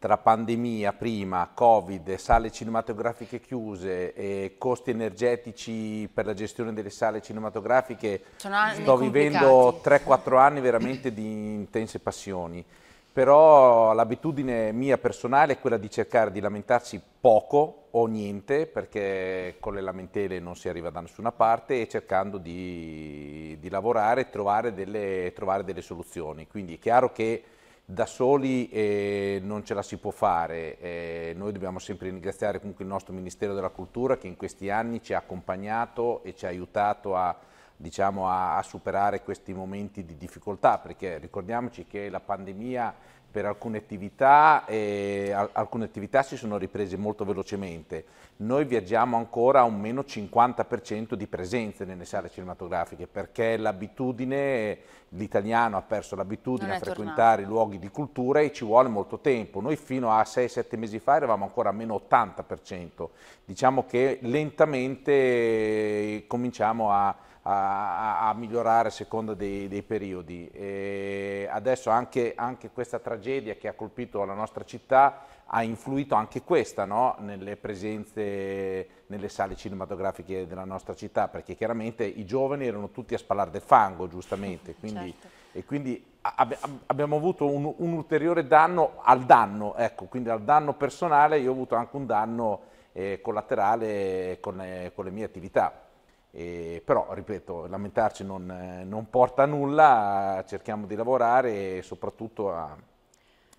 tra pandemia prima, Covid, sale cinematografiche chiuse e costi energetici per la gestione delle sale cinematografiche, sto vivendo 3-4 anni veramente di intense passioni. Però l'abitudine mia personale è quella di cercare di lamentarsi poco o niente, perché con le lamentele non si arriva da nessuna parte, e cercando di, di lavorare e trovare delle, trovare delle soluzioni. Quindi è chiaro che da soli eh, non ce la si può fare, eh, noi dobbiamo sempre ringraziare comunque il nostro Ministero della Cultura che in questi anni ci ha accompagnato e ci ha aiutato a, diciamo, a, a superare questi momenti di difficoltà, perché ricordiamoci che la pandemia per alcune attività, eh, alcune attività si sono riprese molto velocemente. Noi viaggiamo ancora a un meno 50% di presenze nelle sale cinematografiche perché l'abitudine, l'italiano ha perso l'abitudine a frequentare tornato. luoghi di cultura e ci vuole molto tempo. Noi fino a 6-7 mesi fa eravamo ancora a meno 80%. Diciamo che lentamente cominciamo a a, a migliorare a seconda dei, dei periodi. E adesso anche, anche, questa tragedia che ha colpito la nostra città ha influito anche questa no? nelle presenze nelle sale cinematografiche della nostra città, perché chiaramente i giovani erano tutti a spallare del fango, giustamente, quindi, certo. e quindi ab abbiamo avuto un, un, ulteriore danno al danno, ecco, quindi al danno personale io ho avuto anche un danno eh, collaterale con, eh, con le mie attività. E, però, ripeto, lamentarci non, non, porta a nulla, cerchiamo di lavorare e soprattutto a,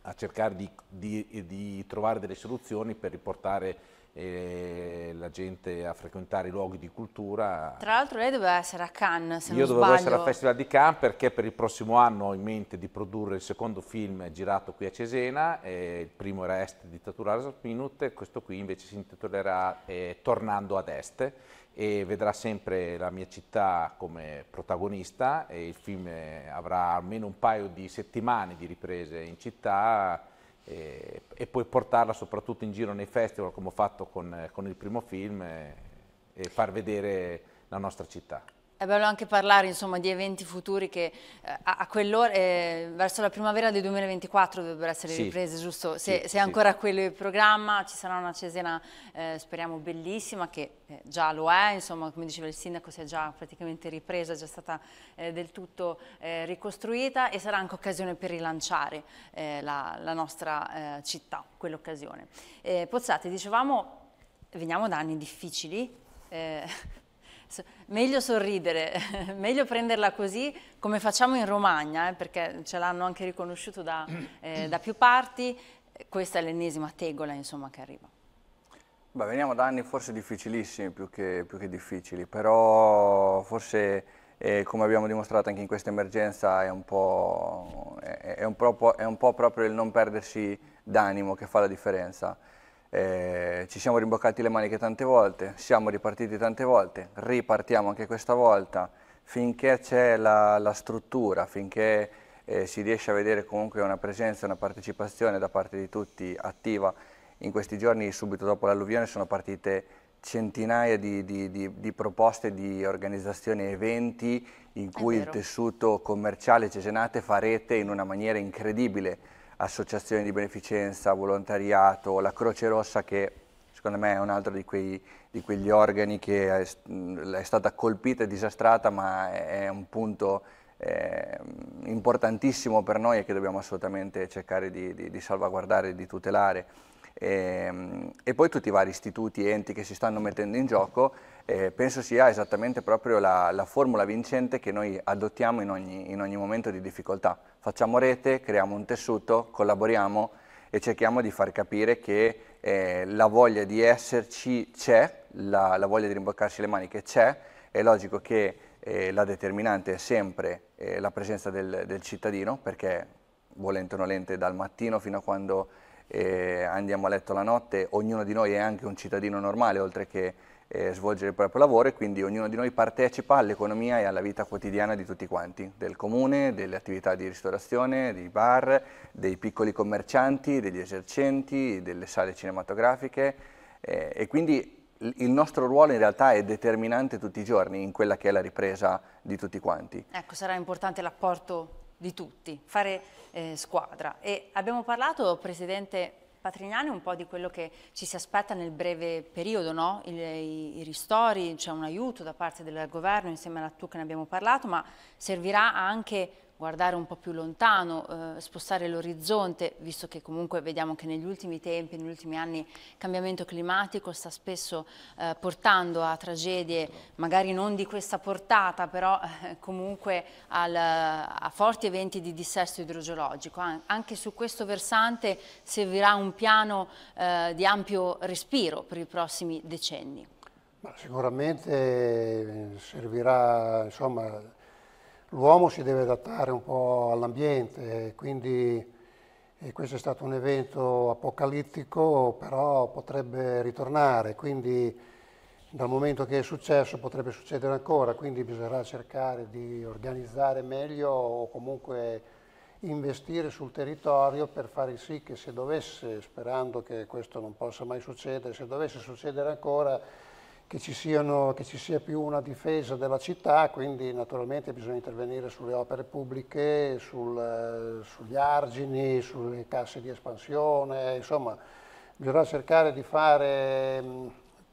a cercare di, di, di, trovare delle soluzioni per riportare eh, la gente a frequentare i luoghi di cultura. Tra l'altro lei doveva essere a Cannes, se Io non Io dovevo essere al Festival di Cannes perché per il prossimo anno ho in mente di produrre il secondo film girato qui a Cesena, eh, il primo era Est, dittatura Minute, questo qui invece si intitolerà eh, Tornando ad Est e vedrà sempre la mia città come protagonista e il film eh, avrà almeno un paio di settimane di riprese in città eh, e, e poi portarla soprattutto in giro nei festival come ho fatto con, eh, con il primo film e, e far vedere la nostra città. È bello anche parlare insomma, di eventi futuri che eh, a, quell'ora, eh, verso la primavera del 2024 dovrebbero essere sì. riprese, giusto? Se, sì, se è ancora sì. quello il programma, ci sarà una Cesena, eh, speriamo, bellissima, che eh, già lo è, insomma, come diceva il sindaco, si è già praticamente ripresa, è già stata eh, del tutto eh, ricostruita e sarà anche occasione per rilanciare la, la, nostra città, quell'occasione. Pozzati, dicevamo, veniamo da anni difficili, eh, meglio sorridere, meglio prenderla così come facciamo in Romagna, eh, perché ce l'hanno anche riconosciuto da, eh, da più parti, questa è l'ennesima tegola insomma, che arriva. Beh, veniamo da anni forse difficilissimi, più che, più che difficili, però forse eh, come abbiamo dimostrato anche in questa emergenza è un po', è, è un po', è un po proprio il non perdersi d'animo che fa la differenza. Eh, ci siamo rimboccati le maniche tante volte, siamo ripartiti tante volte, ripartiamo anche questa volta, finché c'è la, la, struttura, finché eh, si riesce a vedere comunque una presenza, una partecipazione da parte di tutti attiva. In questi giorni, subito dopo l'alluvione, sono partite centinaia di, di, di, di, proposte di organizzazioni e eventi in cui il tessuto commerciale cesenate fa rete in una maniera incredibile associazioni di beneficenza, volontariato, la Croce Rossa che secondo me è un altro di, quei, di quegli organi che è, è, stata colpita e disastrata ma è un punto eh, importantissimo per noi e che dobbiamo assolutamente cercare di, di, di salvaguardare e di tutelare. E, ehm, e poi tutti i vari istituti e enti che si stanno mettendo in gioco eh, penso sia esattamente proprio la, la, formula vincente che noi adottiamo in ogni, in ogni momento di difficoltà. Facciamo rete, creiamo un tessuto, collaboriamo e cerchiamo di far capire che eh, la voglia di esserci c'è, la, la, voglia di rimboccarsi le maniche c'è, è logico che eh, la determinante è sempre eh, la presenza del, del, cittadino, perché volente o nolente dal mattino fino a quando eh, andiamo a letto la notte, ognuno di noi è anche un cittadino normale, oltre che eh, svolgere il proprio lavoro e quindi ognuno di noi partecipa all'economia e alla vita quotidiana di tutti quanti, del comune, delle attività di ristorazione, dei bar, dei piccoli commercianti, degli esercenti, delle sale cinematografiche eh, e quindi il nostro ruolo in realtà è determinante tutti i giorni in quella che è la ripresa di tutti quanti. Ecco, sarà importante l'apporto di tutti, fare eh, squadra. E abbiamo parlato, Presidente, Patrignani un po' di quello che ci si aspetta nel breve periodo, no? I, i, i, ristori, c'è un aiuto da parte del governo insieme alla TUC ne abbiamo parlato, ma servirà anche guardare un po' più lontano, eh, spostare l'orizzonte, visto che comunque vediamo che negli ultimi tempi, negli ultimi anni, il cambiamento climatico sta spesso eh, portando a tragedie, magari non di questa portata, però eh, comunque al, a forti eventi di dissesto idrogeologico. Anche su questo versante servirà un piano eh, di ampio respiro per i prossimi decenni. Ma sicuramente eh, servirà, insomma, l'uomo si deve adattare un po' all'ambiente, quindi questo è stato un evento apocalittico, però potrebbe ritornare, quindi dal momento che è successo potrebbe succedere ancora, quindi bisognerà cercare di organizzare meglio o comunque investire sul territorio per fare sì che se dovesse, sperando che questo non possa mai succedere, se dovesse succedere ancora, che ci, siano, che ci, sia più una difesa della città, quindi naturalmente bisogna intervenire sulle opere pubbliche, sul, sugli argini, sulle casse di espansione, insomma bisognerà cercare di fare mm,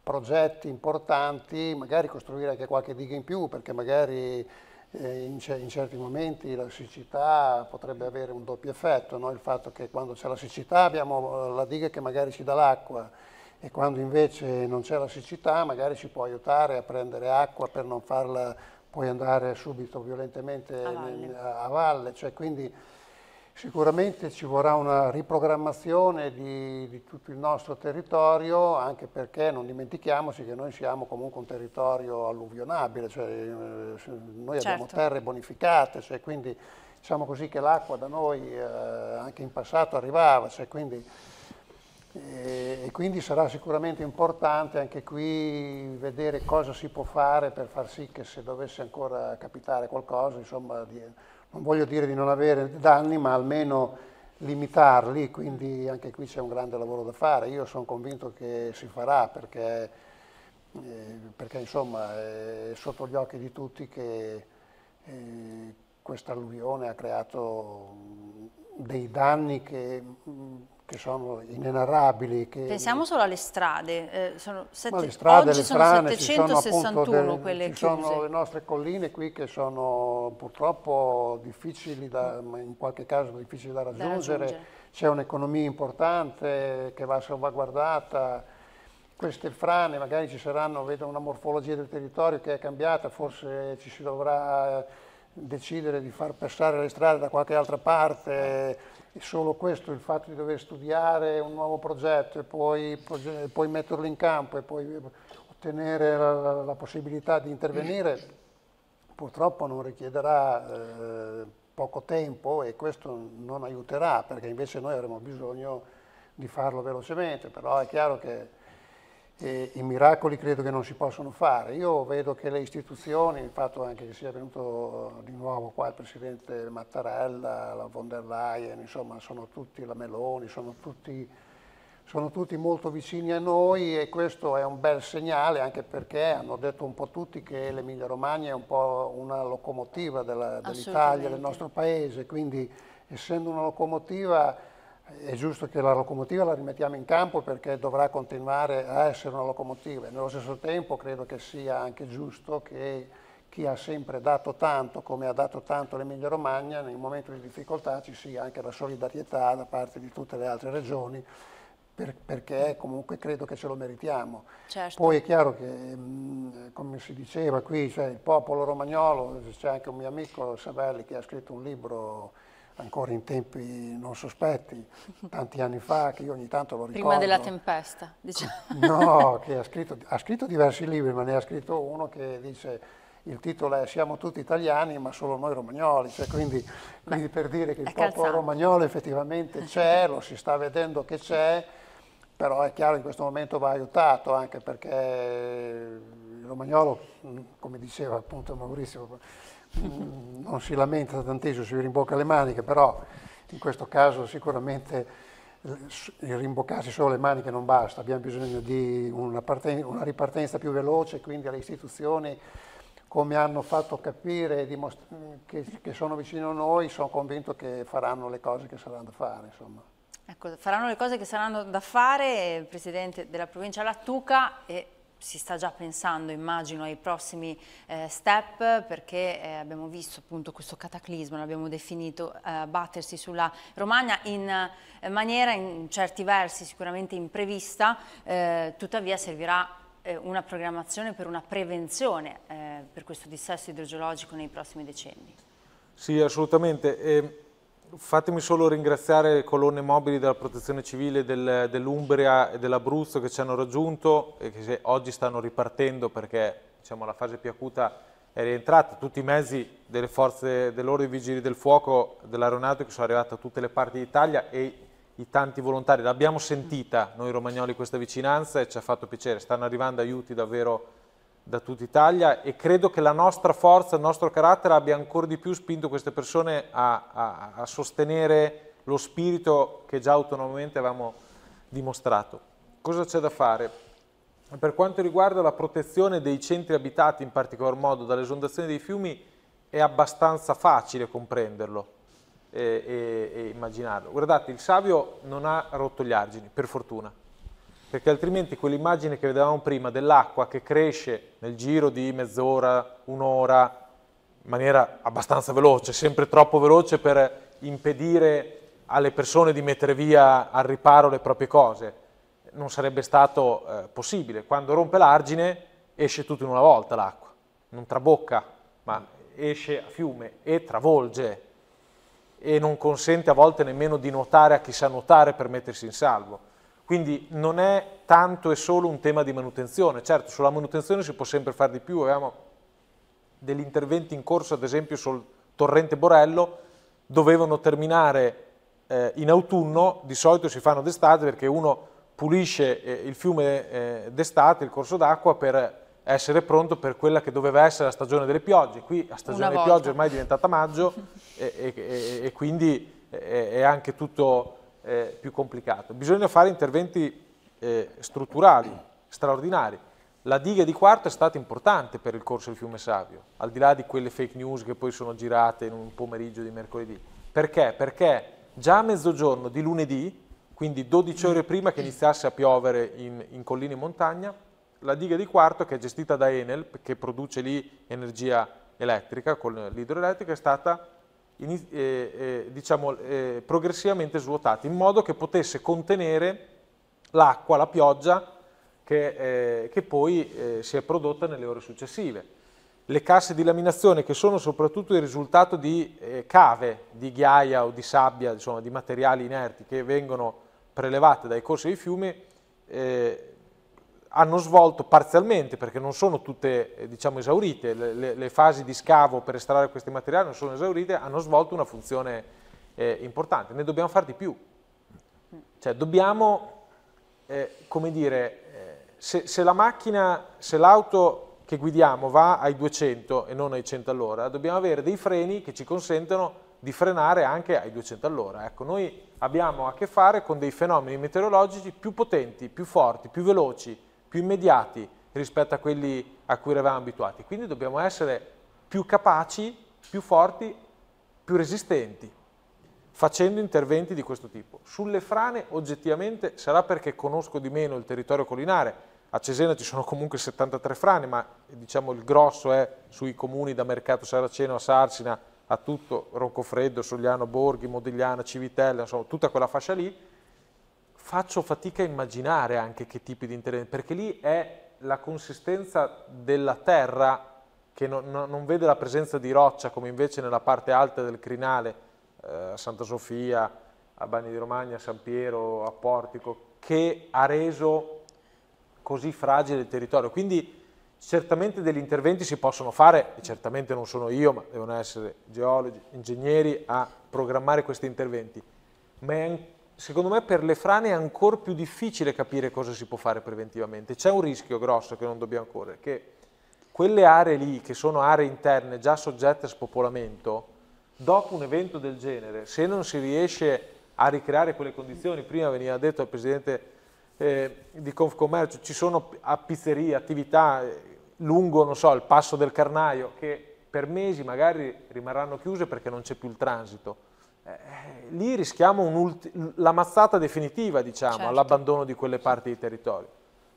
progetti importanti, magari costruire anche qualche diga in più perché magari eh, in, in, certi momenti la siccità potrebbe avere un doppio effetto, no? il fatto che quando c'è la siccità abbiamo eh, la diga che magari ci dà l'acqua, e quando invece non c'è la siccità magari ci può aiutare a prendere acqua per non farla poi andare subito violentemente a valle, a valle. Cioè, quindi sicuramente ci vorrà una riprogrammazione di, di, tutto il nostro territorio anche perché non dimentichiamoci che noi siamo comunque un territorio alluvionabile, cioè, eh, noi certo. abbiamo terre bonificate, cioè, quindi diciamo così che l'acqua da noi eh, anche in passato arrivava, cioè, quindi e quindi sarà sicuramente importante anche qui vedere cosa si può fare per far sì che se dovesse ancora capitare qualcosa, insomma, di, non voglio dire di non avere danni, ma almeno limitarli, quindi anche qui c'è un grande lavoro da fare. Io sono convinto che si farà perché, eh, perché insomma, è sotto gli occhi di tutti che eh, questa alluvione ha creato dei danni che... Mh, mm, che sono inenarrabili. Che... Pensiamo solo alle strade, eh, sono sette... strade, oggi sono frane, 761 sono del, quelle ci chiuse. Ci sono le nostre colline qui che sono purtroppo difficili, da, in qualche caso difficili da raggiungere, c'è un'economia importante che va salvaguardata, queste frane magari ci saranno, vedo una morfologia del territorio che è cambiata, forse ci si dovrà eh, decidere di far passare le strade da qualche altra parte, eh solo questo, il fatto di dover studiare un nuovo progetto e poi, poi metterlo in campo e poi eh, ottenere la, la, la possibilità di intervenire, purtroppo non richiederà eh, poco tempo e questo non aiuterà perché invece noi avremo bisogno di farlo velocemente, però è chiaro che e i miracoli credo che non si possono fare. Io vedo che le istituzioni, il fatto anche che sia venuto di nuovo qua il Presidente Mattarella, la von der Leyen, insomma sono tutti la Meloni, sono tutti, sono tutti molto vicini a noi e questo è un bel segnale anche perché hanno detto un po' tutti che l'Emilia Romagna è un po' una locomotiva dell'Italia, dell del nostro paese, quindi essendo una locomotiva è giusto che la locomotiva la rimettiamo in campo perché dovrà continuare a essere una locomotiva e nello stesso tempo credo che sia anche giusto che chi ha sempre dato tanto, come ha dato tanto l'Emilia Romagna, nei momenti di difficoltà ci sia anche la solidarietà da parte di tutte le altre regioni per, perché comunque credo che ce lo meritiamo. Certo. Poi è chiaro che, mm, come si diceva qui, cioè il popolo romagnolo, c'è anche un mio amico Savelli che ha scritto un libro ancora in tempi non sospetti, tanti anni fa, che io ogni tanto lo ricordo. Prima della tempesta, diciamo. No, che ha scritto, ha scritto diversi libri, ma ne ha scritto uno che dice il titolo è Siamo tutti italiani ma solo noi romagnoli, cioè, quindi, quindi, per dire che il popolo romagnolo effettivamente c'è, lo si sta vedendo che c'è, però è chiaro che in questo momento va aiutato anche perché il romagnolo, mm, come diceva appunto Maurizio, Mm, non si lamenta tantissimo, si rimbocca le maniche, però in questo caso sicuramente il rimboccarsi solo le maniche non basta, abbiamo bisogno di una, una ripartenza più veloce, quindi le istituzioni come hanno fatto capire che, che, sono vicino a noi, sono convinto che faranno le cose che saranno da fare. Insomma. Ecco, faranno le cose che saranno da fare, Presidente della provincia Lattuca, e si sta già pensando, immagino, ai prossimi eh, step perché eh, abbiamo visto appunto questo cataclisma, l'abbiamo definito, eh, battersi sulla Romagna in eh, maniera in certi versi sicuramente imprevista, eh, tuttavia servirà eh, una programmazione per una prevenzione per questo dissesto idrogeologico nei prossimi decenni. Sì, assolutamente. E ehm, Fatemi solo ringraziare le colonne mobili della Protezione Civile del, dell'Umbria e dell'Abruzzo che ci hanno raggiunto e che oggi stanno ripartendo perché diciamo, la fase più acuta è rientrata. Tutti i mezzi delle forze dell'ordine, i vigili del fuoco, dell'aeronautica sono arrivati da tutte le parti d'Italia e i tanti volontari. L'abbiamo sentita noi romagnoli questa vicinanza e ci ha fatto piacere. Stanno arrivando aiuti davvero importanti da tutta Italia e credo che la nostra forza, il nostro carattere abbia ancora di più spinto queste persone a, a, a sostenere lo spirito che già autonomamente avevamo dimostrato. Cosa c'è da fare? Per quanto riguarda la protezione dei centri abitati, in particolar modo dalle esondazioni dei fiumi, è abbastanza facile comprenderlo e, e, e immaginarlo. Guardate, il Savio non ha rotto gli argini, per fortuna perché altrimenti quell'immagine che vedevamo prima dell'acqua che cresce nel giro di mezz'ora, un'ora, in maniera abbastanza veloce, sempre troppo veloce per impedire alle persone di mettere via al riparo le proprie cose, non sarebbe stato eh, possibile. Quando rompe l'argine esce tutto in una volta l'acqua, non trabocca, ma esce a fiume e travolge e non consente a volte nemmeno di nuotare a chi sa nuotare per mettersi in salvo. Quindi non è tanto e solo un tema di manutenzione. Certo, sulla manutenzione si può sempre fare di più. Avevamo degli interventi in corso, ad esempio, sul torrente Borello, dovevano terminare eh, in autunno, di solito si fanno d'estate perché uno pulisce eh, il fiume eh, d'estate, il corso d'acqua, per essere pronto per quella che doveva essere la stagione delle piogge. Qui la stagione delle volta. piogge ormai è diventata maggio e, e, e, e quindi è anche tutto eh, più complicato. Bisogna fare interventi eh, strutturali, straordinari. La diga di quarto è stata importante per il corso del fiume Savio, al di là di quelle fake news che poi sono girate in un pomeriggio di mercoledì. Perché? Perché già a mezzogiorno di lunedì, quindi 12 ore prima che iniziasse a piovere in, in collina e montagna, la diga di quarto, che è gestita da Enel, che produce lì energia elettrica con l'idroelettrica, è stata in, eh, eh, diciamo, eh, progressivamente svuotati, in modo che potesse contenere l'acqua, la pioggia che, eh, che poi si è prodotta nelle ore successive le casse di laminazione che sono soprattutto il risultato di eh, cave di ghiaia o di sabbia, insomma di materiali inerti che vengono prelevate dai corsi dei fiumi, eh, hanno svolto parzialmente, perché non sono tutte eh, diciamo, esaurite, le, le, le, fasi di scavo per estrarre questi materiali non sono esaurite, hanno svolto una funzione eh, importante, ne dobbiamo fare di più. Cioè dobbiamo, eh, come dire, eh, se, se la macchina, se l'auto che guidiamo va ai 200 e non ai 100 all'ora, dobbiamo avere dei freni che ci consentano di frenare anche ai 200 all'ora. Ecco, noi abbiamo a che fare con dei fenomeni meteorologici più potenti, più forti, più veloci, più immediati rispetto a quelli a cui eravamo abituati. Quindi dobbiamo essere più capaci, più forti, più resistenti, facendo interventi di questo tipo. Sulle frane oggettivamente sarà perché conosco di meno il territorio collinare, a Cesena ci sono comunque 73 frane, ma diciamo il grosso è sui comuni da Mercato Saraceno a Sarsina, a tutto Roncofreddo, Sogliano, Borghi, Modigliana, Civitella, insomma tutta quella fascia lì, faccio fatica a immaginare anche che tipi di interventi, perché lì è la consistenza della terra che no, no, non vede la presenza di roccia come invece nella parte alta del crinale, eh, a Santa Sofia, a Bagni di Romagna, a San Piero, a Portico, che ha reso così fragile il territorio. Quindi certamente degli interventi si possono fare, e certamente non sono io, ma devono essere geologi, ingegneri a programmare questi interventi, ma è secondo me per le frane è ancora più difficile capire cosa si può fare preventivamente. C'è un rischio grosso che non dobbiamo correre, che quelle aree lì, che sono aree interne già soggette a spopolamento, dopo un evento del genere, se non si riesce a ricreare quelle condizioni, prima veniva detto al Presidente eh, di Confcommercio, ci sono a pizzerie, attività eh, lungo, non so, il passo del Carnaio, che per mesi magari rimarranno chiuse perché non c'è più il transito eh, lì rischiamo la mazzata definitiva, diciamo, certo. all'abbandono di quelle parti di territorio.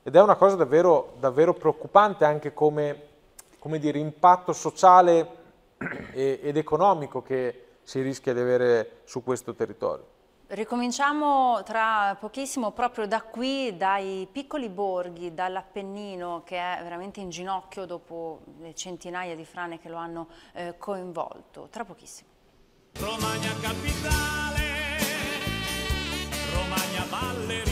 Ed è una cosa davvero, davvero preoccupante anche come, come dire, impatto sociale e, ed economico che si rischia di avere su questo territorio. Ricominciamo tra pochissimo proprio da qui, dai piccoli borghi, dall'Appennino che è veramente in ginocchio dopo le centinaia di frane che lo hanno eh, coinvolto. Tra pochissimo. Romagna capitale, Romagna ballerina.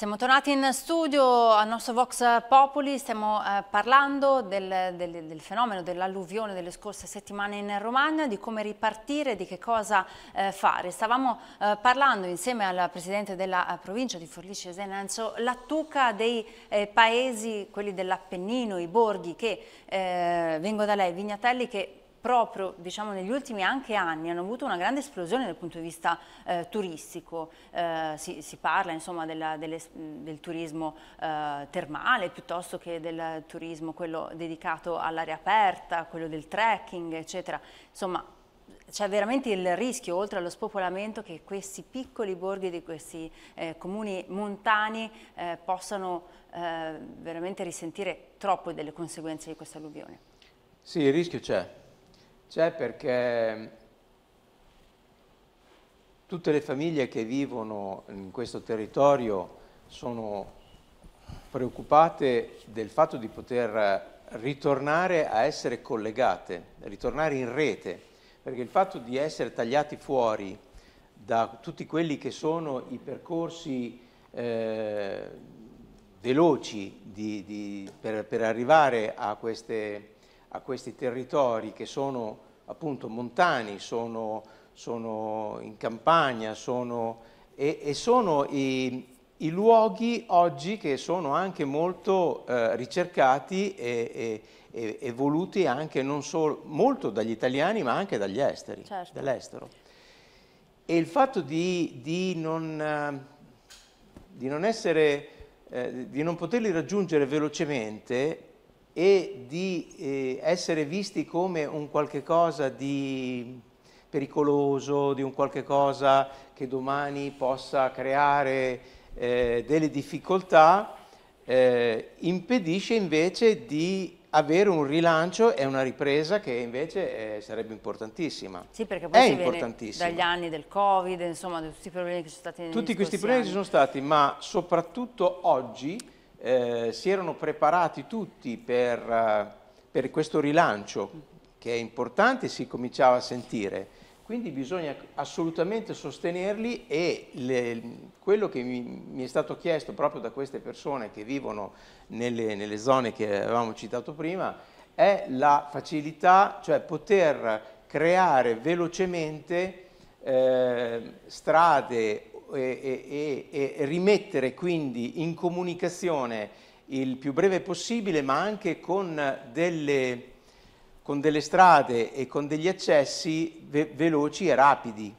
Siamo tornati in studio al nostro Vox Populi, stiamo eh, parlando del, del, del fenomeno dell'alluvione delle scorse settimane in Romagna, di come ripartire, di che cosa eh, fare. Stavamo eh, parlando insieme al Presidente della eh, provincia di Forlì Cesena, Enzo Lattuca, dei eh, paesi, quelli dell'Appennino, i borghi che eh, vengono da lei, Vignatelli, che proprio diciamo, negli ultimi anche anni hanno avuto una grande esplosione dal punto di vista eh, turistico, eh, si, si, parla insomma, della, delle, del turismo eh, termale piuttosto che del turismo quello dedicato all'aria aperta, quello del trekking eccetera, insomma c'è veramente il rischio, oltre allo spopolamento, che questi piccoli borghi di questi eh, comuni montani eh, possano eh, veramente risentire troppo delle conseguenze di questa alluvione. Sì, il rischio c'è, c'è perché mm, tutte le famiglie che vivono in questo territorio sono preoccupate del fatto di poter ritornare a essere collegate, ritornare in rete, perché il fatto di essere tagliati fuori da tutti quelli che sono i percorsi eh, veloci di, di, per, per, arrivare a queste a questi territori che sono appunto montani, sono, sono in campagna, sono, e, e sono i, i, luoghi oggi che sono anche molto eh, ricercati e, e, e, voluti anche non solo, molto dagli italiani ma anche dagli esteri, certo. dall'estero. E il fatto di, di, non, di non essere, eh, di non poterli raggiungere velocemente e di eh, essere visti come un qualche cosa di pericoloso, di un qualche cosa che domani possa creare eh, delle difficoltà, eh, impedisce invece di avere un rilancio e una ripresa che invece eh, sarebbe importantissima. Sì, perché poi è si importantissima. dagli anni del Covid, insomma, di tutti i problemi che ci sono stati Tutti questi problemi ci sono stati, ma soprattutto oggi eh, si erano preparati tutti per, eh, per questo rilancio che è importante si cominciava a sentire. Quindi bisogna assolutamente sostenerli e le, quello che mi, mi, è stato chiesto proprio da queste persone che vivono nelle, nelle, zone che avevamo citato prima è la facilità, cioè poter creare velocemente eh, strade e, e, e rimettere quindi in comunicazione il più breve possibile, ma anche con delle, con delle strade e con degli accessi ve veloci e rapidi,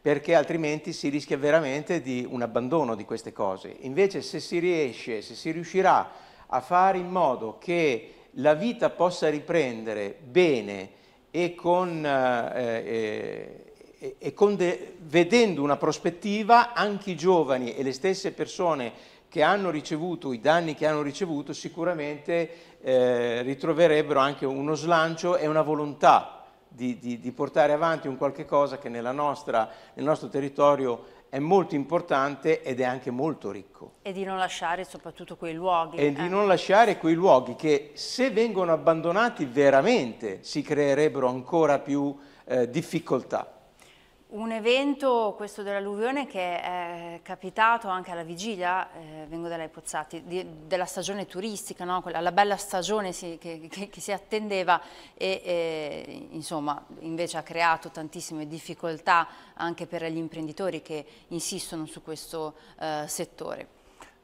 perché altrimenti si rischia veramente di un abbandono di queste cose. Invece se si riesce, se si riuscirà a fare in modo che la vita possa riprendere bene e con, eh, eh, e, e de, vedendo una prospettiva anche i giovani e le stesse persone che hanno ricevuto i danni che hanno ricevuto sicuramente eh, ritroverebbero anche uno slancio e una volontà di, di, di portare avanti un qualche cosa che nostra, nel nostro territorio è molto importante ed è anche molto ricco. E di non lasciare soprattutto quei luoghi. E eh. di non lasciare quei luoghi che se vengono abbandonati veramente si creerebbero ancora più eh, difficoltà. Un evento, questo dell'alluvione, che è capitato anche alla vigilia, eh, vengo da lei Pozzati, di, della stagione turistica, no? Quella, la bella stagione si, che, che, che, si attendeva e, e insomma, invece ha creato tantissime difficoltà anche per gli imprenditori che insistono su questo eh, settore.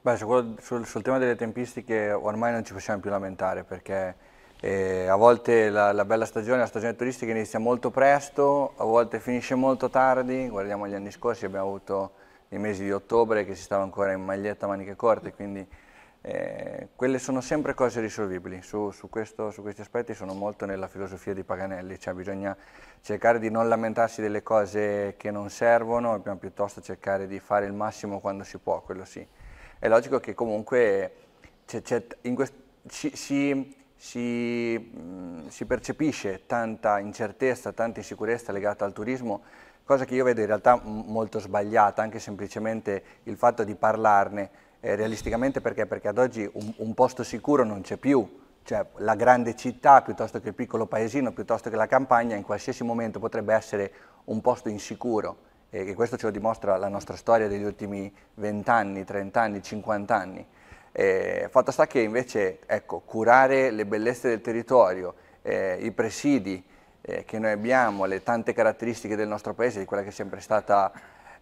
Beh, su sul, sul tema delle tempistiche ormai non ci possiamo più lamentare perché eh, a volte la, la, bella stagione, la stagione turistica inizia molto presto, a volte finisce molto tardi, guardiamo gli anni scorsi, abbiamo avuto i mesi di ottobre che si stava ancora in maglietta a maniche corte, quindi eh, quelle sono sempre cose risolvibili, su, su, questo, su, questi aspetti sono molto nella filosofia di Paganelli, cioè bisogna cercare di non lamentarsi delle cose che non servono, ma piuttosto cercare di fare il massimo quando si può, quello sì. È logico che comunque c è, c è, in quest- si si, mh, mm, si percepisce tanta incertezza, tanta insicurezza legata al turismo, cosa che io vedo in realtà molto sbagliata, anche semplicemente il fatto di parlarne eh, realisticamente perché? perché? ad oggi un, un posto sicuro non c'è più, cioè la grande città piuttosto che il piccolo paesino, piuttosto che la campagna, in qualsiasi momento potrebbe essere un posto insicuro e questo ce lo dimostra la nostra storia degli ultimi 20 anni, 30 anni, 50 anni. Eh, fatto sta che invece ecco, curare le bellezze del territorio, eh, i presidi eh, che noi abbiamo, le tante caratteristiche del nostro paese, di quella che è sempre stata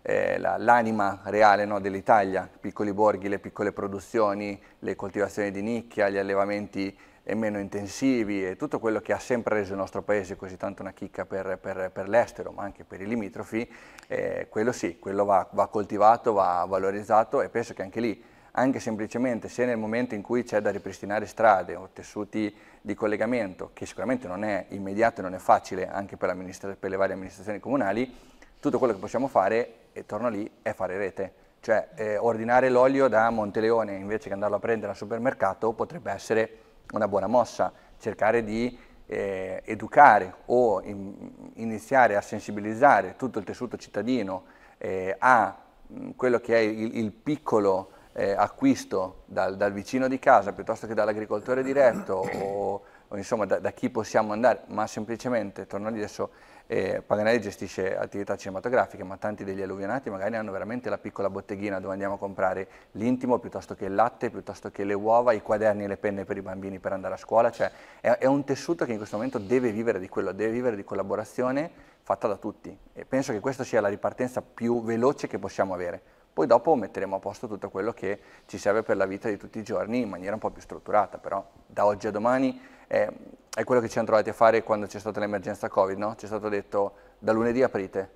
eh, l'anima la, reale no, dell'Italia, i piccoli borghi, le piccole produzioni, le coltivazioni di nicchia, gli allevamenti eh, meno intensivi e tutto quello che ha sempre reso il nostro paese così tanto una chicca per, per, per l'estero, ma anche per i limitrofi, eh, quello sì, quello va, va coltivato, va valorizzato e penso che anche lì anche semplicemente se nel momento in cui c'è da ripristinare strade o tessuti di collegamento, che sicuramente non è immediato e non è facile anche per, per le varie amministrazioni comunali, tutto quello che possiamo fare, e torno lì, è fare rete. Cioè eh, ordinare l'olio da Monteleone invece che andarlo a prendere al supermercato potrebbe essere una buona mossa, cercare di eh, educare o in, iniziare a sensibilizzare tutto il tessuto cittadino eh, a mh, quello che è il, il piccolo eh, acquisto dal, dal, vicino di casa piuttosto che dall'agricoltore diretto o, o insomma da, da, chi possiamo andare, ma semplicemente, torno lì adesso, eh, Paganelli gestisce attività cinematografiche, ma tanti degli alluvionati magari hanno veramente la piccola botteghina dove andiamo a comprare l'intimo piuttosto che il latte, piuttosto che le uova, i quaderni e le penne per i bambini per andare a scuola, cioè è, è un tessuto che in questo momento deve vivere di quello, deve vivere di collaborazione fatta da tutti e penso che questa sia la ripartenza più veloce che possiamo avere. Poi dopo metteremo a posto tutto quello che ci serve per la vita di tutti i giorni in maniera un po' più strutturata, però da oggi a domani è, è quello che ci hanno trovati a fare quando c'è stata l'emergenza Covid, no? Ci è stato detto da lunedì aprite,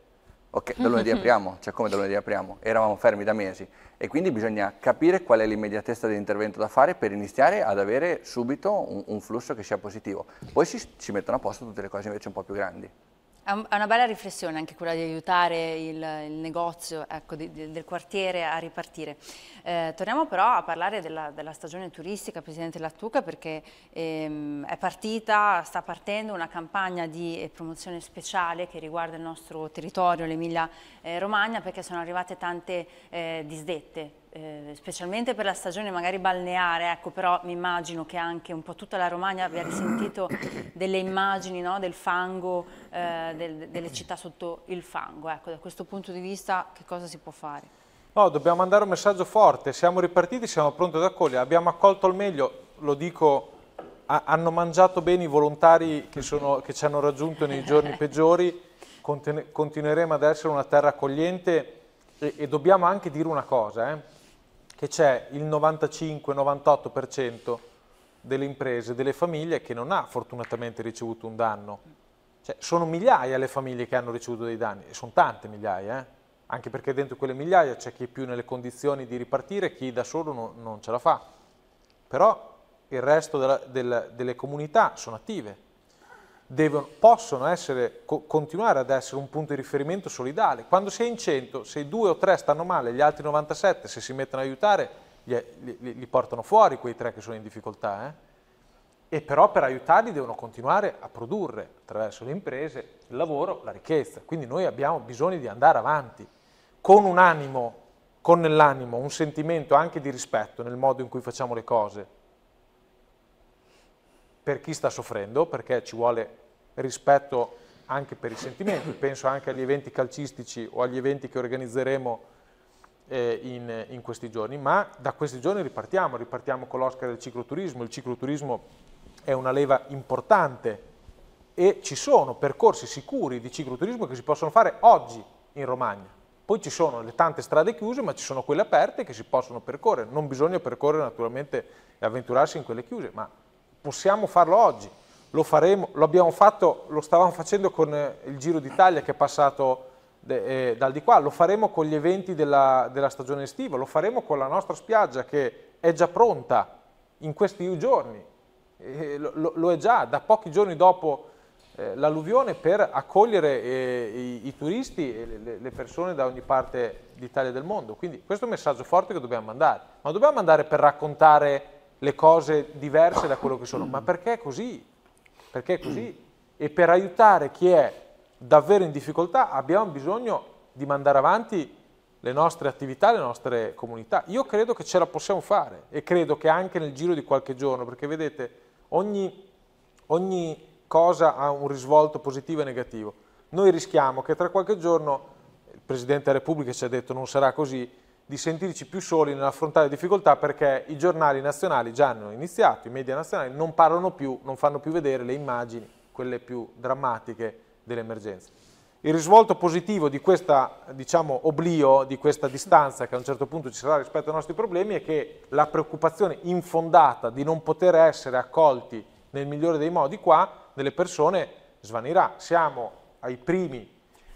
ok, da lunedì apriamo, cioè come da lunedì apriamo? Eravamo fermi da mesi e quindi bisogna capire qual è l'immediatezza dell'intervento da fare per iniziare ad avere subito un, un flusso che sia positivo. Poi si, si mettono a posto tutte le cose invece un po' più grandi. È una bella riflessione anche quella di aiutare il, il negozio ecco, di, del quartiere a ripartire. Eh, torniamo però a parlare della, della, stagione turistica, Presidente Lattuca, perché ehm, è partita, sta partendo una campagna di eh, promozione speciale che riguarda il nostro territorio, l'Emilia eh, Romagna, perché sono arrivate tante eh, disdette eh, specialmente per la stagione magari balneare, ecco, però mi immagino che anche un po' tutta la Romagna abbia risentito delle immagini no, del fango, eh, del, delle città sotto il fango. Ecco, da questo punto di vista che cosa si può fare? No, dobbiamo mandare un messaggio forte, siamo ripartiti, siamo pronti ad accogliere, abbiamo accolto al meglio, lo dico, hanno mangiato bene i volontari che, sono, che ci hanno raggiunto nei giorni peggiori, Continu continueremo ad essere una terra accogliente e, e dobbiamo anche dire una cosa, eh? che c'è il 95-98% delle imprese, delle famiglie che non ha fortunatamente ricevuto un danno. Cioè, sono migliaia le famiglie che hanno ricevuto dei danni, e sono tante migliaia, eh? anche perché dentro quelle migliaia c'è chi è più nelle condizioni di ripartire, chi da solo no, non ce la fa. Però il resto della, della, delle comunità sono attive devono, possono essere, co continuare ad essere un punto di riferimento solidale. Quando sei in 100, se due o tre stanno male, gli altri 97, se si mettono ad aiutare, li, li, li portano fuori quei tre che sono in difficoltà. Eh? E però per aiutarli devono continuare a produrre attraverso le imprese il lavoro, la ricchezza. Quindi noi abbiamo bisogno di andare avanti con un animo, con nell'animo, un sentimento anche di rispetto nel modo in cui facciamo le cose per chi sta soffrendo, perché ci vuole rispetto anche per i sentimenti, penso anche agli eventi calcistici o agli eventi che organizzeremo eh, in, in, questi giorni, ma da questi giorni ripartiamo, ripartiamo con l'Oscar del cicloturismo, il cicloturismo è una leva importante e ci sono percorsi sicuri di cicloturismo che si possono fare oggi in Romagna. Poi ci sono le tante strade chiuse, ma ci sono quelle aperte che si possono percorrere. Non bisogna percorrere naturalmente e avventurarsi in quelle chiuse, ma possiamo farlo oggi, lo faremo, lo abbiamo fatto, lo stavamo facendo con eh, il Giro d'Italia che è passato de, eh, dal di qua, lo faremo con gli eventi della, della stagione estiva, lo faremo con la nostra spiaggia che è già pronta in questi giorni, eh, lo, lo, è già da pochi giorni dopo eh, l'alluvione per accogliere eh, i, i, turisti e le, le, persone da ogni parte d'Italia e del mondo. Quindi questo è un messaggio forte che dobbiamo mandare, ma dobbiamo mandare per raccontare le cose diverse da quello che sono, ma perché è così? Perché è così? E per aiutare chi è davvero in difficoltà abbiamo bisogno di mandare avanti le nostre attività, le nostre comunità. Io credo che ce la possiamo fare e credo che anche nel giro di qualche giorno, perché vedete, ogni, ogni cosa ha un risvolto positivo e negativo. Noi rischiamo che tra qualche giorno, il Presidente della Repubblica ci ha detto non sarà così, di sentirci più soli nell'affrontare difficoltà perché i giornali nazionali già hanno iniziato, i media nazionali non parlano più, non fanno più vedere le immagini, quelle più drammatiche dell'emergenza. Il risvolto positivo di questo diciamo, oblio, di questa distanza che a un certo punto ci sarà rispetto ai nostri problemi è che la preoccupazione infondata di non poter essere accolti nel migliore dei modi qua, delle persone, svanirà. Siamo ai primi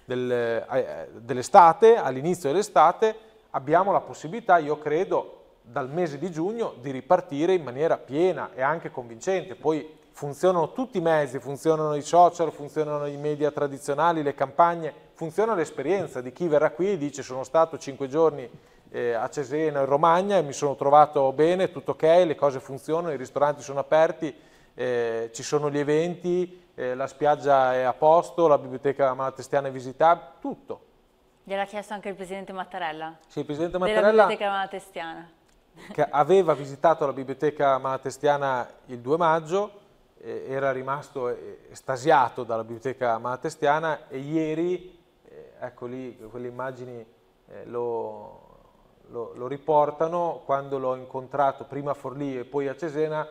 del, eh, dell'estate, all'inizio dell'estate, abbiamo la possibilità, io credo, dal mese di giugno di ripartire in maniera piena e anche convincente. Poi funzionano tutti i mezzi, funzionano i social, funzionano i media tradizionali, le campagne, funziona l'esperienza di chi verrà qui e dice sono stato cinque giorni eh, a Cesena in Romagna e mi sono trovato bene, tutto ok, le cose funzionano, i ristoranti sono aperti, eh, ci sono gli eventi, eh, la spiaggia è a posto, la biblioteca malatestiana è visitata, tutto. Gliel'ha chiesto anche il presidente Mattarella? Sì, il presidente Mattarella. Della biblioteca malatestiana. Che aveva visitato la biblioteca malatestiana il 2 maggio, eh, era rimasto estasiato dalla biblioteca malatestiana e ieri, eh, ecco lì, quelle immagini eh, lo, lo, lo riportano, quando l'ho incontrato prima a Forlì e poi a Cesena,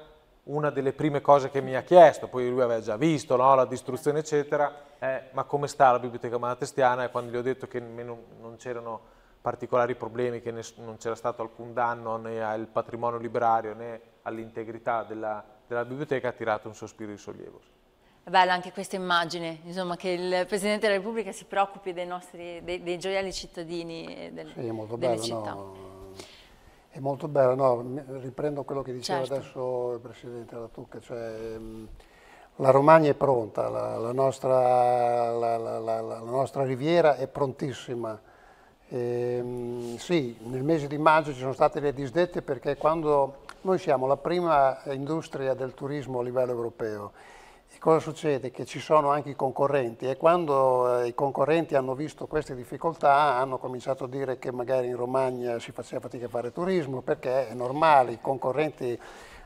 una delle prime cose che mi ha chiesto, poi lui aveva già visto no, la distruzione eccetera, è eh. ma come sta la biblioteca malatestiana e quando gli ho detto che non c'erano particolari problemi, che non c'era stato alcun danno né al patrimonio librario né all'integrità della, della biblioteca, ha tirato un sospiro di sollievo. È bella anche questa immagine, insomma, che il Presidente della Repubblica si preoccupi dei, nostri, dei, dei gioielli cittadini del, sì, bello, delle città. No? È molto bello, no, riprendo quello che diceva certo. adesso il Presidente Tucca, cioè la Romagna è pronta, la, la, nostra, la, la nostra, riviera è prontissima. E, ehm, sì, nel mese di maggio ci sono state le disdette perché quando noi siamo la prima industria del turismo a livello europeo, cosa succede? Che ci sono anche i concorrenti e quando eh, i concorrenti hanno visto queste difficoltà hanno cominciato a dire che magari in Romagna si faceva fatica a fare turismo perché è normale, i concorrenti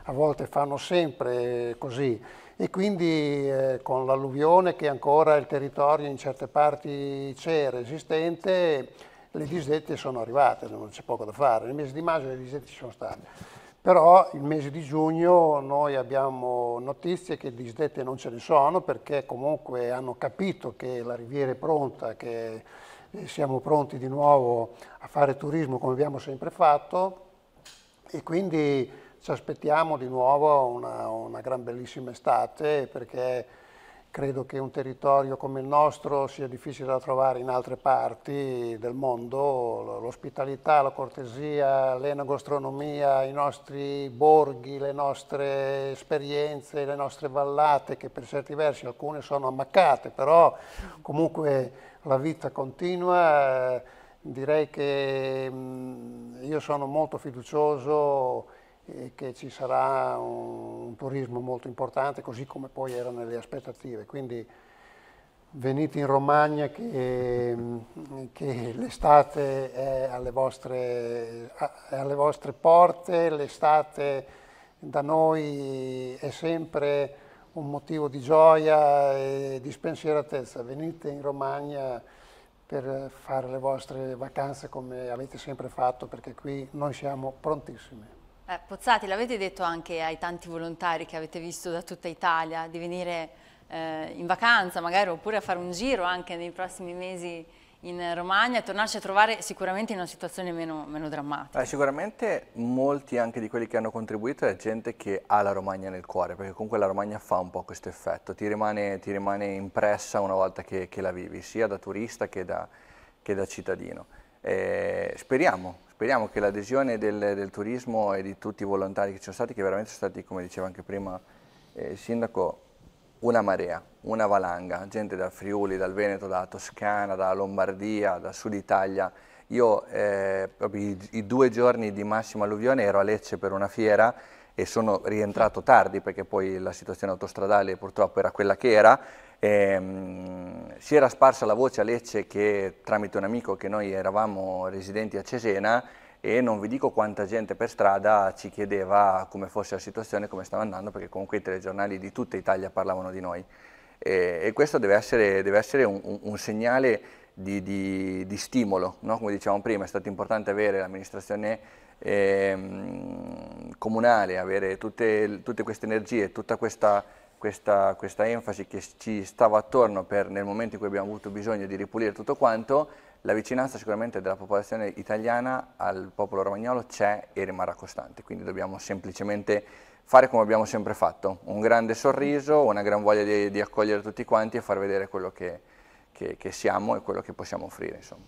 a volte fanno sempre così e quindi eh, con l'alluvione che ancora il territorio in certe parti c'era esistente le disdette sono arrivate, non c'è poco da fare, nel mese di maggio le disdette ci sono state. Però il mese di giugno noi abbiamo notizie che disdette non ce ne sono perché comunque hanno capito che la riviera è pronta, che eh, siamo pronti di nuovo a fare turismo come abbiamo sempre fatto e quindi ci aspettiamo di nuovo una, una gran bellissima estate perché credo che un territorio come il nostro sia difficile da trovare in altre parti del mondo, l'ospitalità, la cortesia, l'enogastronomia, i nostri borghi, le nostre esperienze, le nostre vallate che per certi versi alcune sono ammaccate, però comunque la vita continua, direi che io sono molto fiducioso che ci sarà un, un, turismo molto importante, così come poi erano le aspettative. Quindi venite in Romagna che, che l'estate è alle vostre, è alle vostre porte, l'estate da noi è sempre un motivo di gioia e di spensieratezza. Venite in Romagna per fare le vostre vacanze come avete sempre fatto, perché qui noi siamo prontissimi. Eh, Pozzati, l'avete detto anche ai tanti volontari che avete visto da tutta Italia di venire eh, in vacanza magari oppure a fare un giro anche nei prossimi mesi in Romagna e tornarci a trovare sicuramente in una situazione meno, meno drammatica. Eh, sicuramente molti anche di quelli che hanno contribuito è gente che ha la Romagna nel cuore, perché comunque la Romagna fa un po' questo effetto, ti rimane, ti rimane impressa una volta che, che, la vivi, sia da turista che da, che da cittadino. Eh, speriamo, speriamo, che l'adesione del, del, turismo e di tutti i volontari che ci sono stati, che veramente sono stati, come diceva anche prima eh, il sindaco, una marea, una valanga, gente da Friuli, dal Veneto, dalla Toscana, dalla Lombardia, dal sud Italia. Io eh, i, i due giorni di massima alluvione ero a Lecce per una fiera e sono rientrato tardi perché poi la situazione autostradale purtroppo era quella che era Ehm, si era sparsa la voce a Lecce che tramite un amico che noi eravamo residenti a Cesena e non vi dico quanta gente per strada ci chiedeva come fosse la situazione, come stava andando, perché comunque i telegiornali di tutta Italia parlavano di noi. E, e questo deve essere, deve essere un, un, un, segnale di, di, di stimolo, no? come dicevamo prima, è stato importante avere l'amministrazione eh, comunale, avere tutte, tutte queste energie, tutta questa questa, questa enfasi che ci stava attorno per, nel momento in cui abbiamo avuto bisogno di ripulire tutto quanto, la vicinanza sicuramente della popolazione italiana al popolo romagnolo c'è e rimarrà costante, quindi dobbiamo semplicemente fare come abbiamo sempre fatto, un grande sorriso, una gran voglia di, di accogliere tutti quanti e far vedere quello che, che, che siamo e quello che possiamo offrire. Insomma.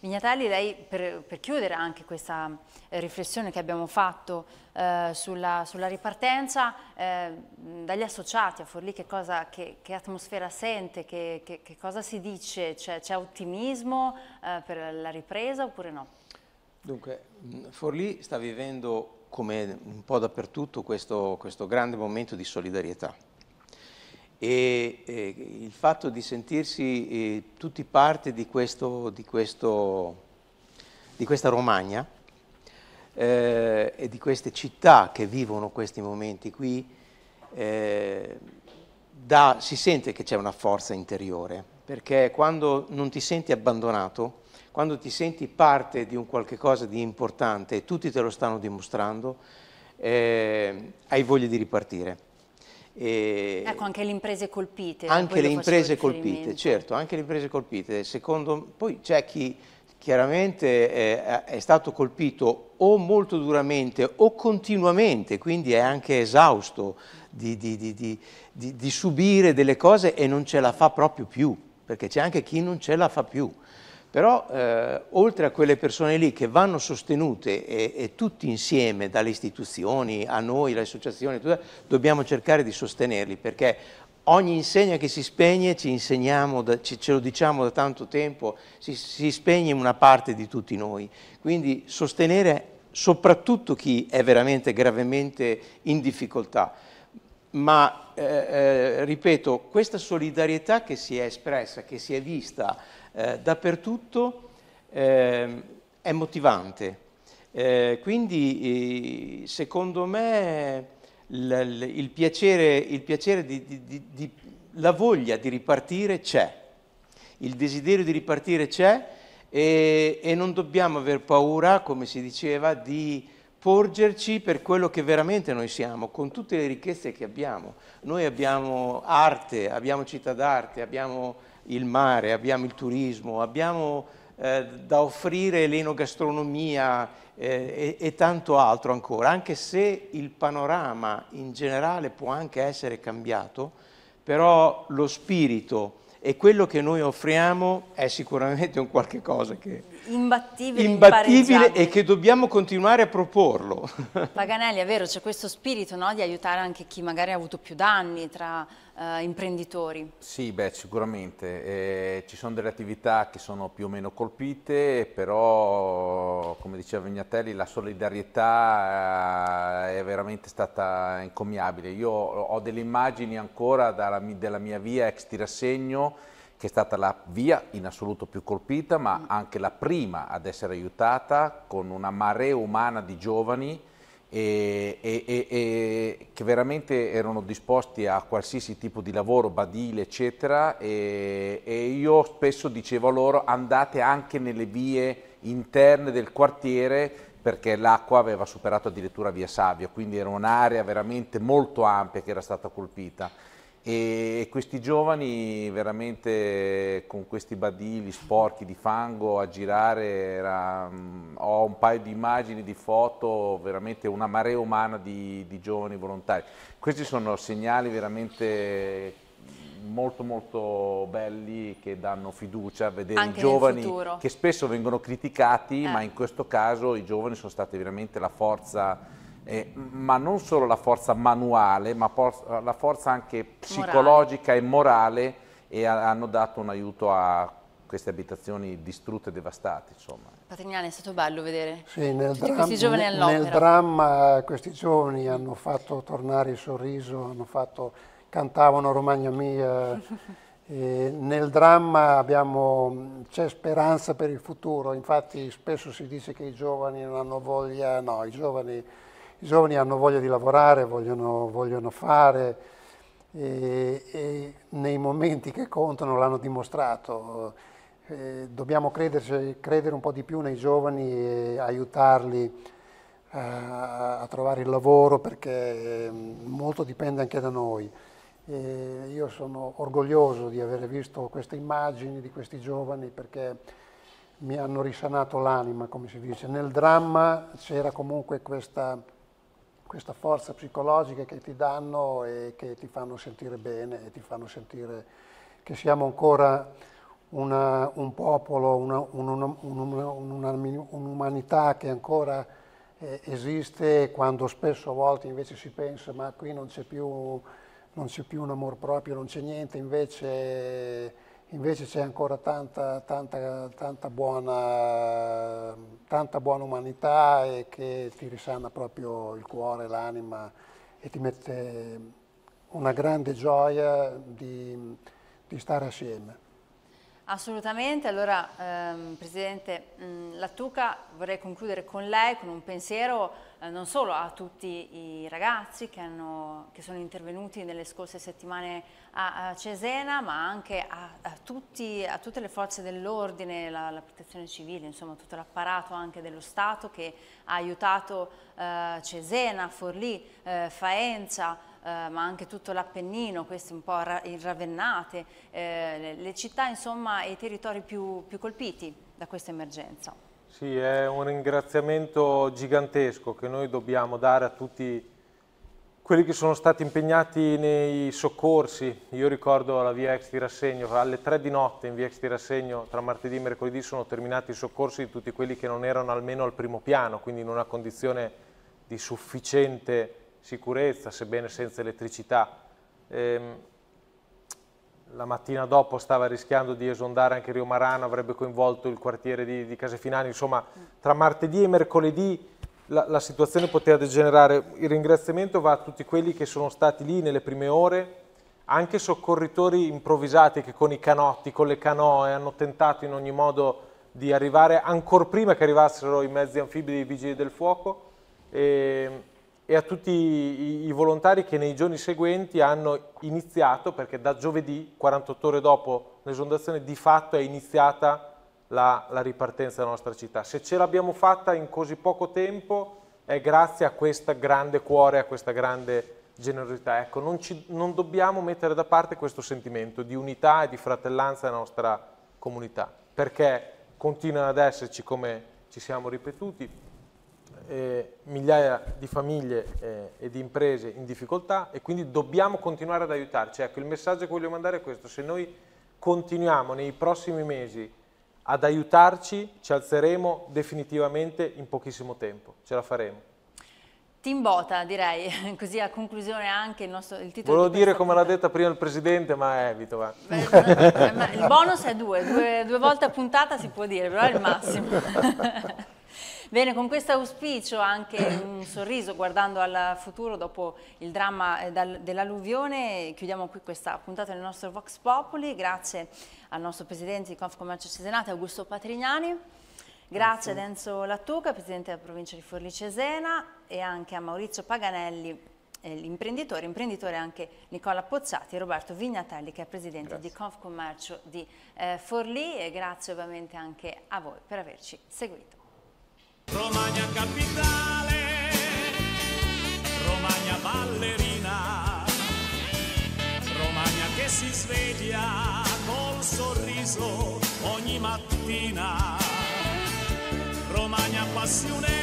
Vignatali, lei per, per chiudere anche questa eh, riflessione che abbiamo fatto eh, sulla, sulla, ripartenza, eh, dagli associati a Forlì che, cosa, che, che atmosfera sente, che, che, cosa si dice? C'è, ottimismo eh, per la ripresa oppure no? Dunque, mm, Forlì sta vivendo come un po' dappertutto questo, questo grande momento di solidarietà e, e eh, il fatto di sentirsi eh, tutti parte di, questo, di, questo, di questa Romagna eh, e di queste città che vivono questi momenti qui, eh, da, si sente che c'è una forza interiore, perché quando non ti senti abbandonato, quando ti senti parte di un qualche cosa di importante e tutti te lo stanno dimostrando, eh, hai voglia di ripartire. E ecco, anche le imprese colpite. Anche le imprese colpite, certo, anche le imprese colpite. Secondo, poi c'è chi chiaramente è, è stato colpito o molto duramente o continuamente, quindi è anche esausto di, di, di, di subire delle cose e non ce la fa proprio più, perché c'è anche chi non ce la fa più. Però eh, oltre a quelle persone lì che vanno sostenute e, e tutti insieme dalle istituzioni, a noi, alle associazioni, dobbiamo cercare di sostenerli perché ogni insegna che si spegne ci insegniamo, da, ci, ce lo diciamo da tanto tempo, si, si spegne una parte di tutti noi. Quindi sostenere soprattutto chi è veramente gravemente in difficoltà ma eh, eh, ripeto, questa solidarietà che si è espressa, che si è vista eh, dappertutto eh, è motivante. Eh, quindi secondo me il, il piacere, il piacere di, di, di, la voglia di ripartire c'è, il desiderio di ripartire c'è e, e non dobbiamo aver paura, come si diceva, di porgerci per quello che veramente noi siamo, con tutte le ricchezze che abbiamo. Noi abbiamo arte, abbiamo città d'arte, abbiamo il mare, abbiamo il turismo, abbiamo eh, da offrire l'enogastronomia eh, e, e tanto altro ancora, anche se il panorama in generale può anche essere cambiato, però lo spirito e quello che noi offriamo è sicuramente un qualche cosa che imbattibile, imbattibile e che dobbiamo continuare a proporlo. Paganelli, è vero, c'è questo spirito no, di aiutare anche chi magari ha avuto più danni tra eh, imprenditori. Sì, beh, sicuramente. Eh, ci sono delle attività che sono più o meno colpite, però, come diceva Vignatelli, la solidarietà eh, è veramente stata incommiabile. Io ho delle immagini ancora dalla, della mia via ex Tirasegno, che è stata la via in assoluto più colpita, ma mm. anche la prima ad essere aiutata con una marea umana di giovani e, e, e, che veramente erano disposti a qualsiasi tipo di lavoro, badile, eccetera, e, io spesso dicevo a loro andate anche nelle vie interne del quartiere perché l'acqua aveva superato addirittura via Savia, quindi era un'area veramente molto ampia che era stata colpita e questi giovani veramente con questi badili sporchi di fango a girare, era, mm, ho un paio di immagini, di foto, veramente una marea umana di, di giovani volontari. Questi sono segnali veramente molto molto belli che danno fiducia a vedere Anche i giovani che spesso vengono criticati eh. ma in questo caso i giovani sono stati veramente la forza eh, ma non solo la forza manuale, ma la forza anche psicologica morale. e morale e hanno dato un aiuto a queste abitazioni distrutte e devastate. Insomma. Patrignani, è stato bello vedere sì, nel tutti questi giovani all'opera. Nel dramma questi giovani hanno fatto tornare il sorriso, fatto, cantavano Romagna Mia. eh, nel dramma c'è speranza per il futuro, infatti spesso si dice che i giovani non hanno voglia, no, i giovani i giovani hanno voglia di lavorare, vogliono, vogliono fare e, e, nei momenti che contano l'hanno dimostrato. E eh, dobbiamo crederci, credere un po' di più nei giovani e aiutarli a, eh, a trovare il lavoro perché mm, molto dipende anche da noi. E io sono orgoglioso di aver visto queste immagini di questi giovani perché mi hanno risanato l'anima, come si dice. Nel dramma c'era comunque questa questa forza psicologica che ti danno e che ti fanno sentire bene e ti fanno sentire che siamo ancora una, un popolo, un'umanità che ancora eh, esiste quando spesso a volte invece si pensa ma qui non c'è più, più, un amor proprio, non c'è niente, invece invece c'è ancora tanta, tanta, tanta, buona, tanta, buona, umanità e che ti risana proprio il cuore, l'anima e ti mette una grande gioia di, di stare assieme. Assolutamente, allora ehm, Presidente, mh, mm, la Tuca vorrei concludere con lei, con un pensiero eh, non solo a tutti i ragazzi che, hanno, che, sono intervenuti nelle scorse settimane a, a Cesena, ma anche a, a, tutti, a tutte le forze dell'ordine, la, la, protezione civile, insomma tutto l'apparato anche dello Stato che ha aiutato eh, Cesena, Forlì, eh, Faenza, Uh, ma anche tutto l'Appennino, queste un po' ra il Ravennate, eh, le città insomma e i territori più, più colpiti da questa emergenza. Sì, è un ringraziamento gigantesco che noi dobbiamo dare a tutti quelli che sono stati impegnati nei soccorsi. Io ricordo la via Ex di Rassegno, alle tre di notte in via Ex di Rassegno tra martedì e mercoledì sono terminati i soccorsi di tutti quelli che non erano almeno al primo piano, quindi in una condizione di sufficiente sicurezza, sebbene senza elettricità. Eh, la mattina dopo stava rischiando di esondare anche Rio Marano, avrebbe coinvolto il quartiere di, di Casefinani, insomma tra martedì e mercoledì la, la, situazione poteva degenerare. Il ringraziamento va a tutti quelli che sono stati lì nelle prime ore, anche soccorritori improvvisati che con i canotti, con le canoe hanno tentato in ogni modo di arrivare ancora prima che arrivassero i mezzi anfibi dei Vigili del Fuoco. E e a tutti i, volontari che nei giorni seguenti hanno iniziato, perché da giovedì, 48 ore dopo l'esondazione, di fatto è iniziata la, la ripartenza della nostra città. Se ce l'abbiamo fatta in così poco tempo è grazie a questo grande cuore, a questa grande generosità. Ecco, non, ci, non dobbiamo mettere da parte questo sentimento di unità e di fratellanza della nostra comunità, perché continuano ad esserci, come ci siamo ripetuti, eh, migliaia di famiglie eh, e di imprese in difficoltà e quindi dobbiamo continuare ad aiutarci. Ecco, il messaggio che voglio mandare è questo, se noi continuiamo nei prossimi mesi ad aiutarci, ci alzeremo definitivamente in pochissimo tempo, ce la faremo. Timbota direi, così a conclusione anche il, nostro, il titolo Volevo di dire come l'ha detta prima il Presidente, ma evito. Va. il bonus è due, due, due volte a puntata si può dire, però è il massimo. Bene, con questo auspicio anche un sorriso guardando al futuro dopo il dramma eh, dell'alluvione, chiudiamo qui questa puntata del nostro Vox Populi, grazie al nostro Presidente di Confcommercio Cesenate, Augusto Patrignani. Grazie, a Enzo Lattuca, Presidente della provincia di Forlì Cesena e anche a Maurizio Paganelli, eh, l'imprenditore, imprenditore anche Nicola Pozzati e Roberto Vignatelli che è Presidente grazie. di Confcommercio eh, di Forlì e grazie ovviamente anche a voi per averci seguito. Romagna capitale, Romagna ballerina, Romagna che si sveglia col sorriso ogni mattina, Romagna passione.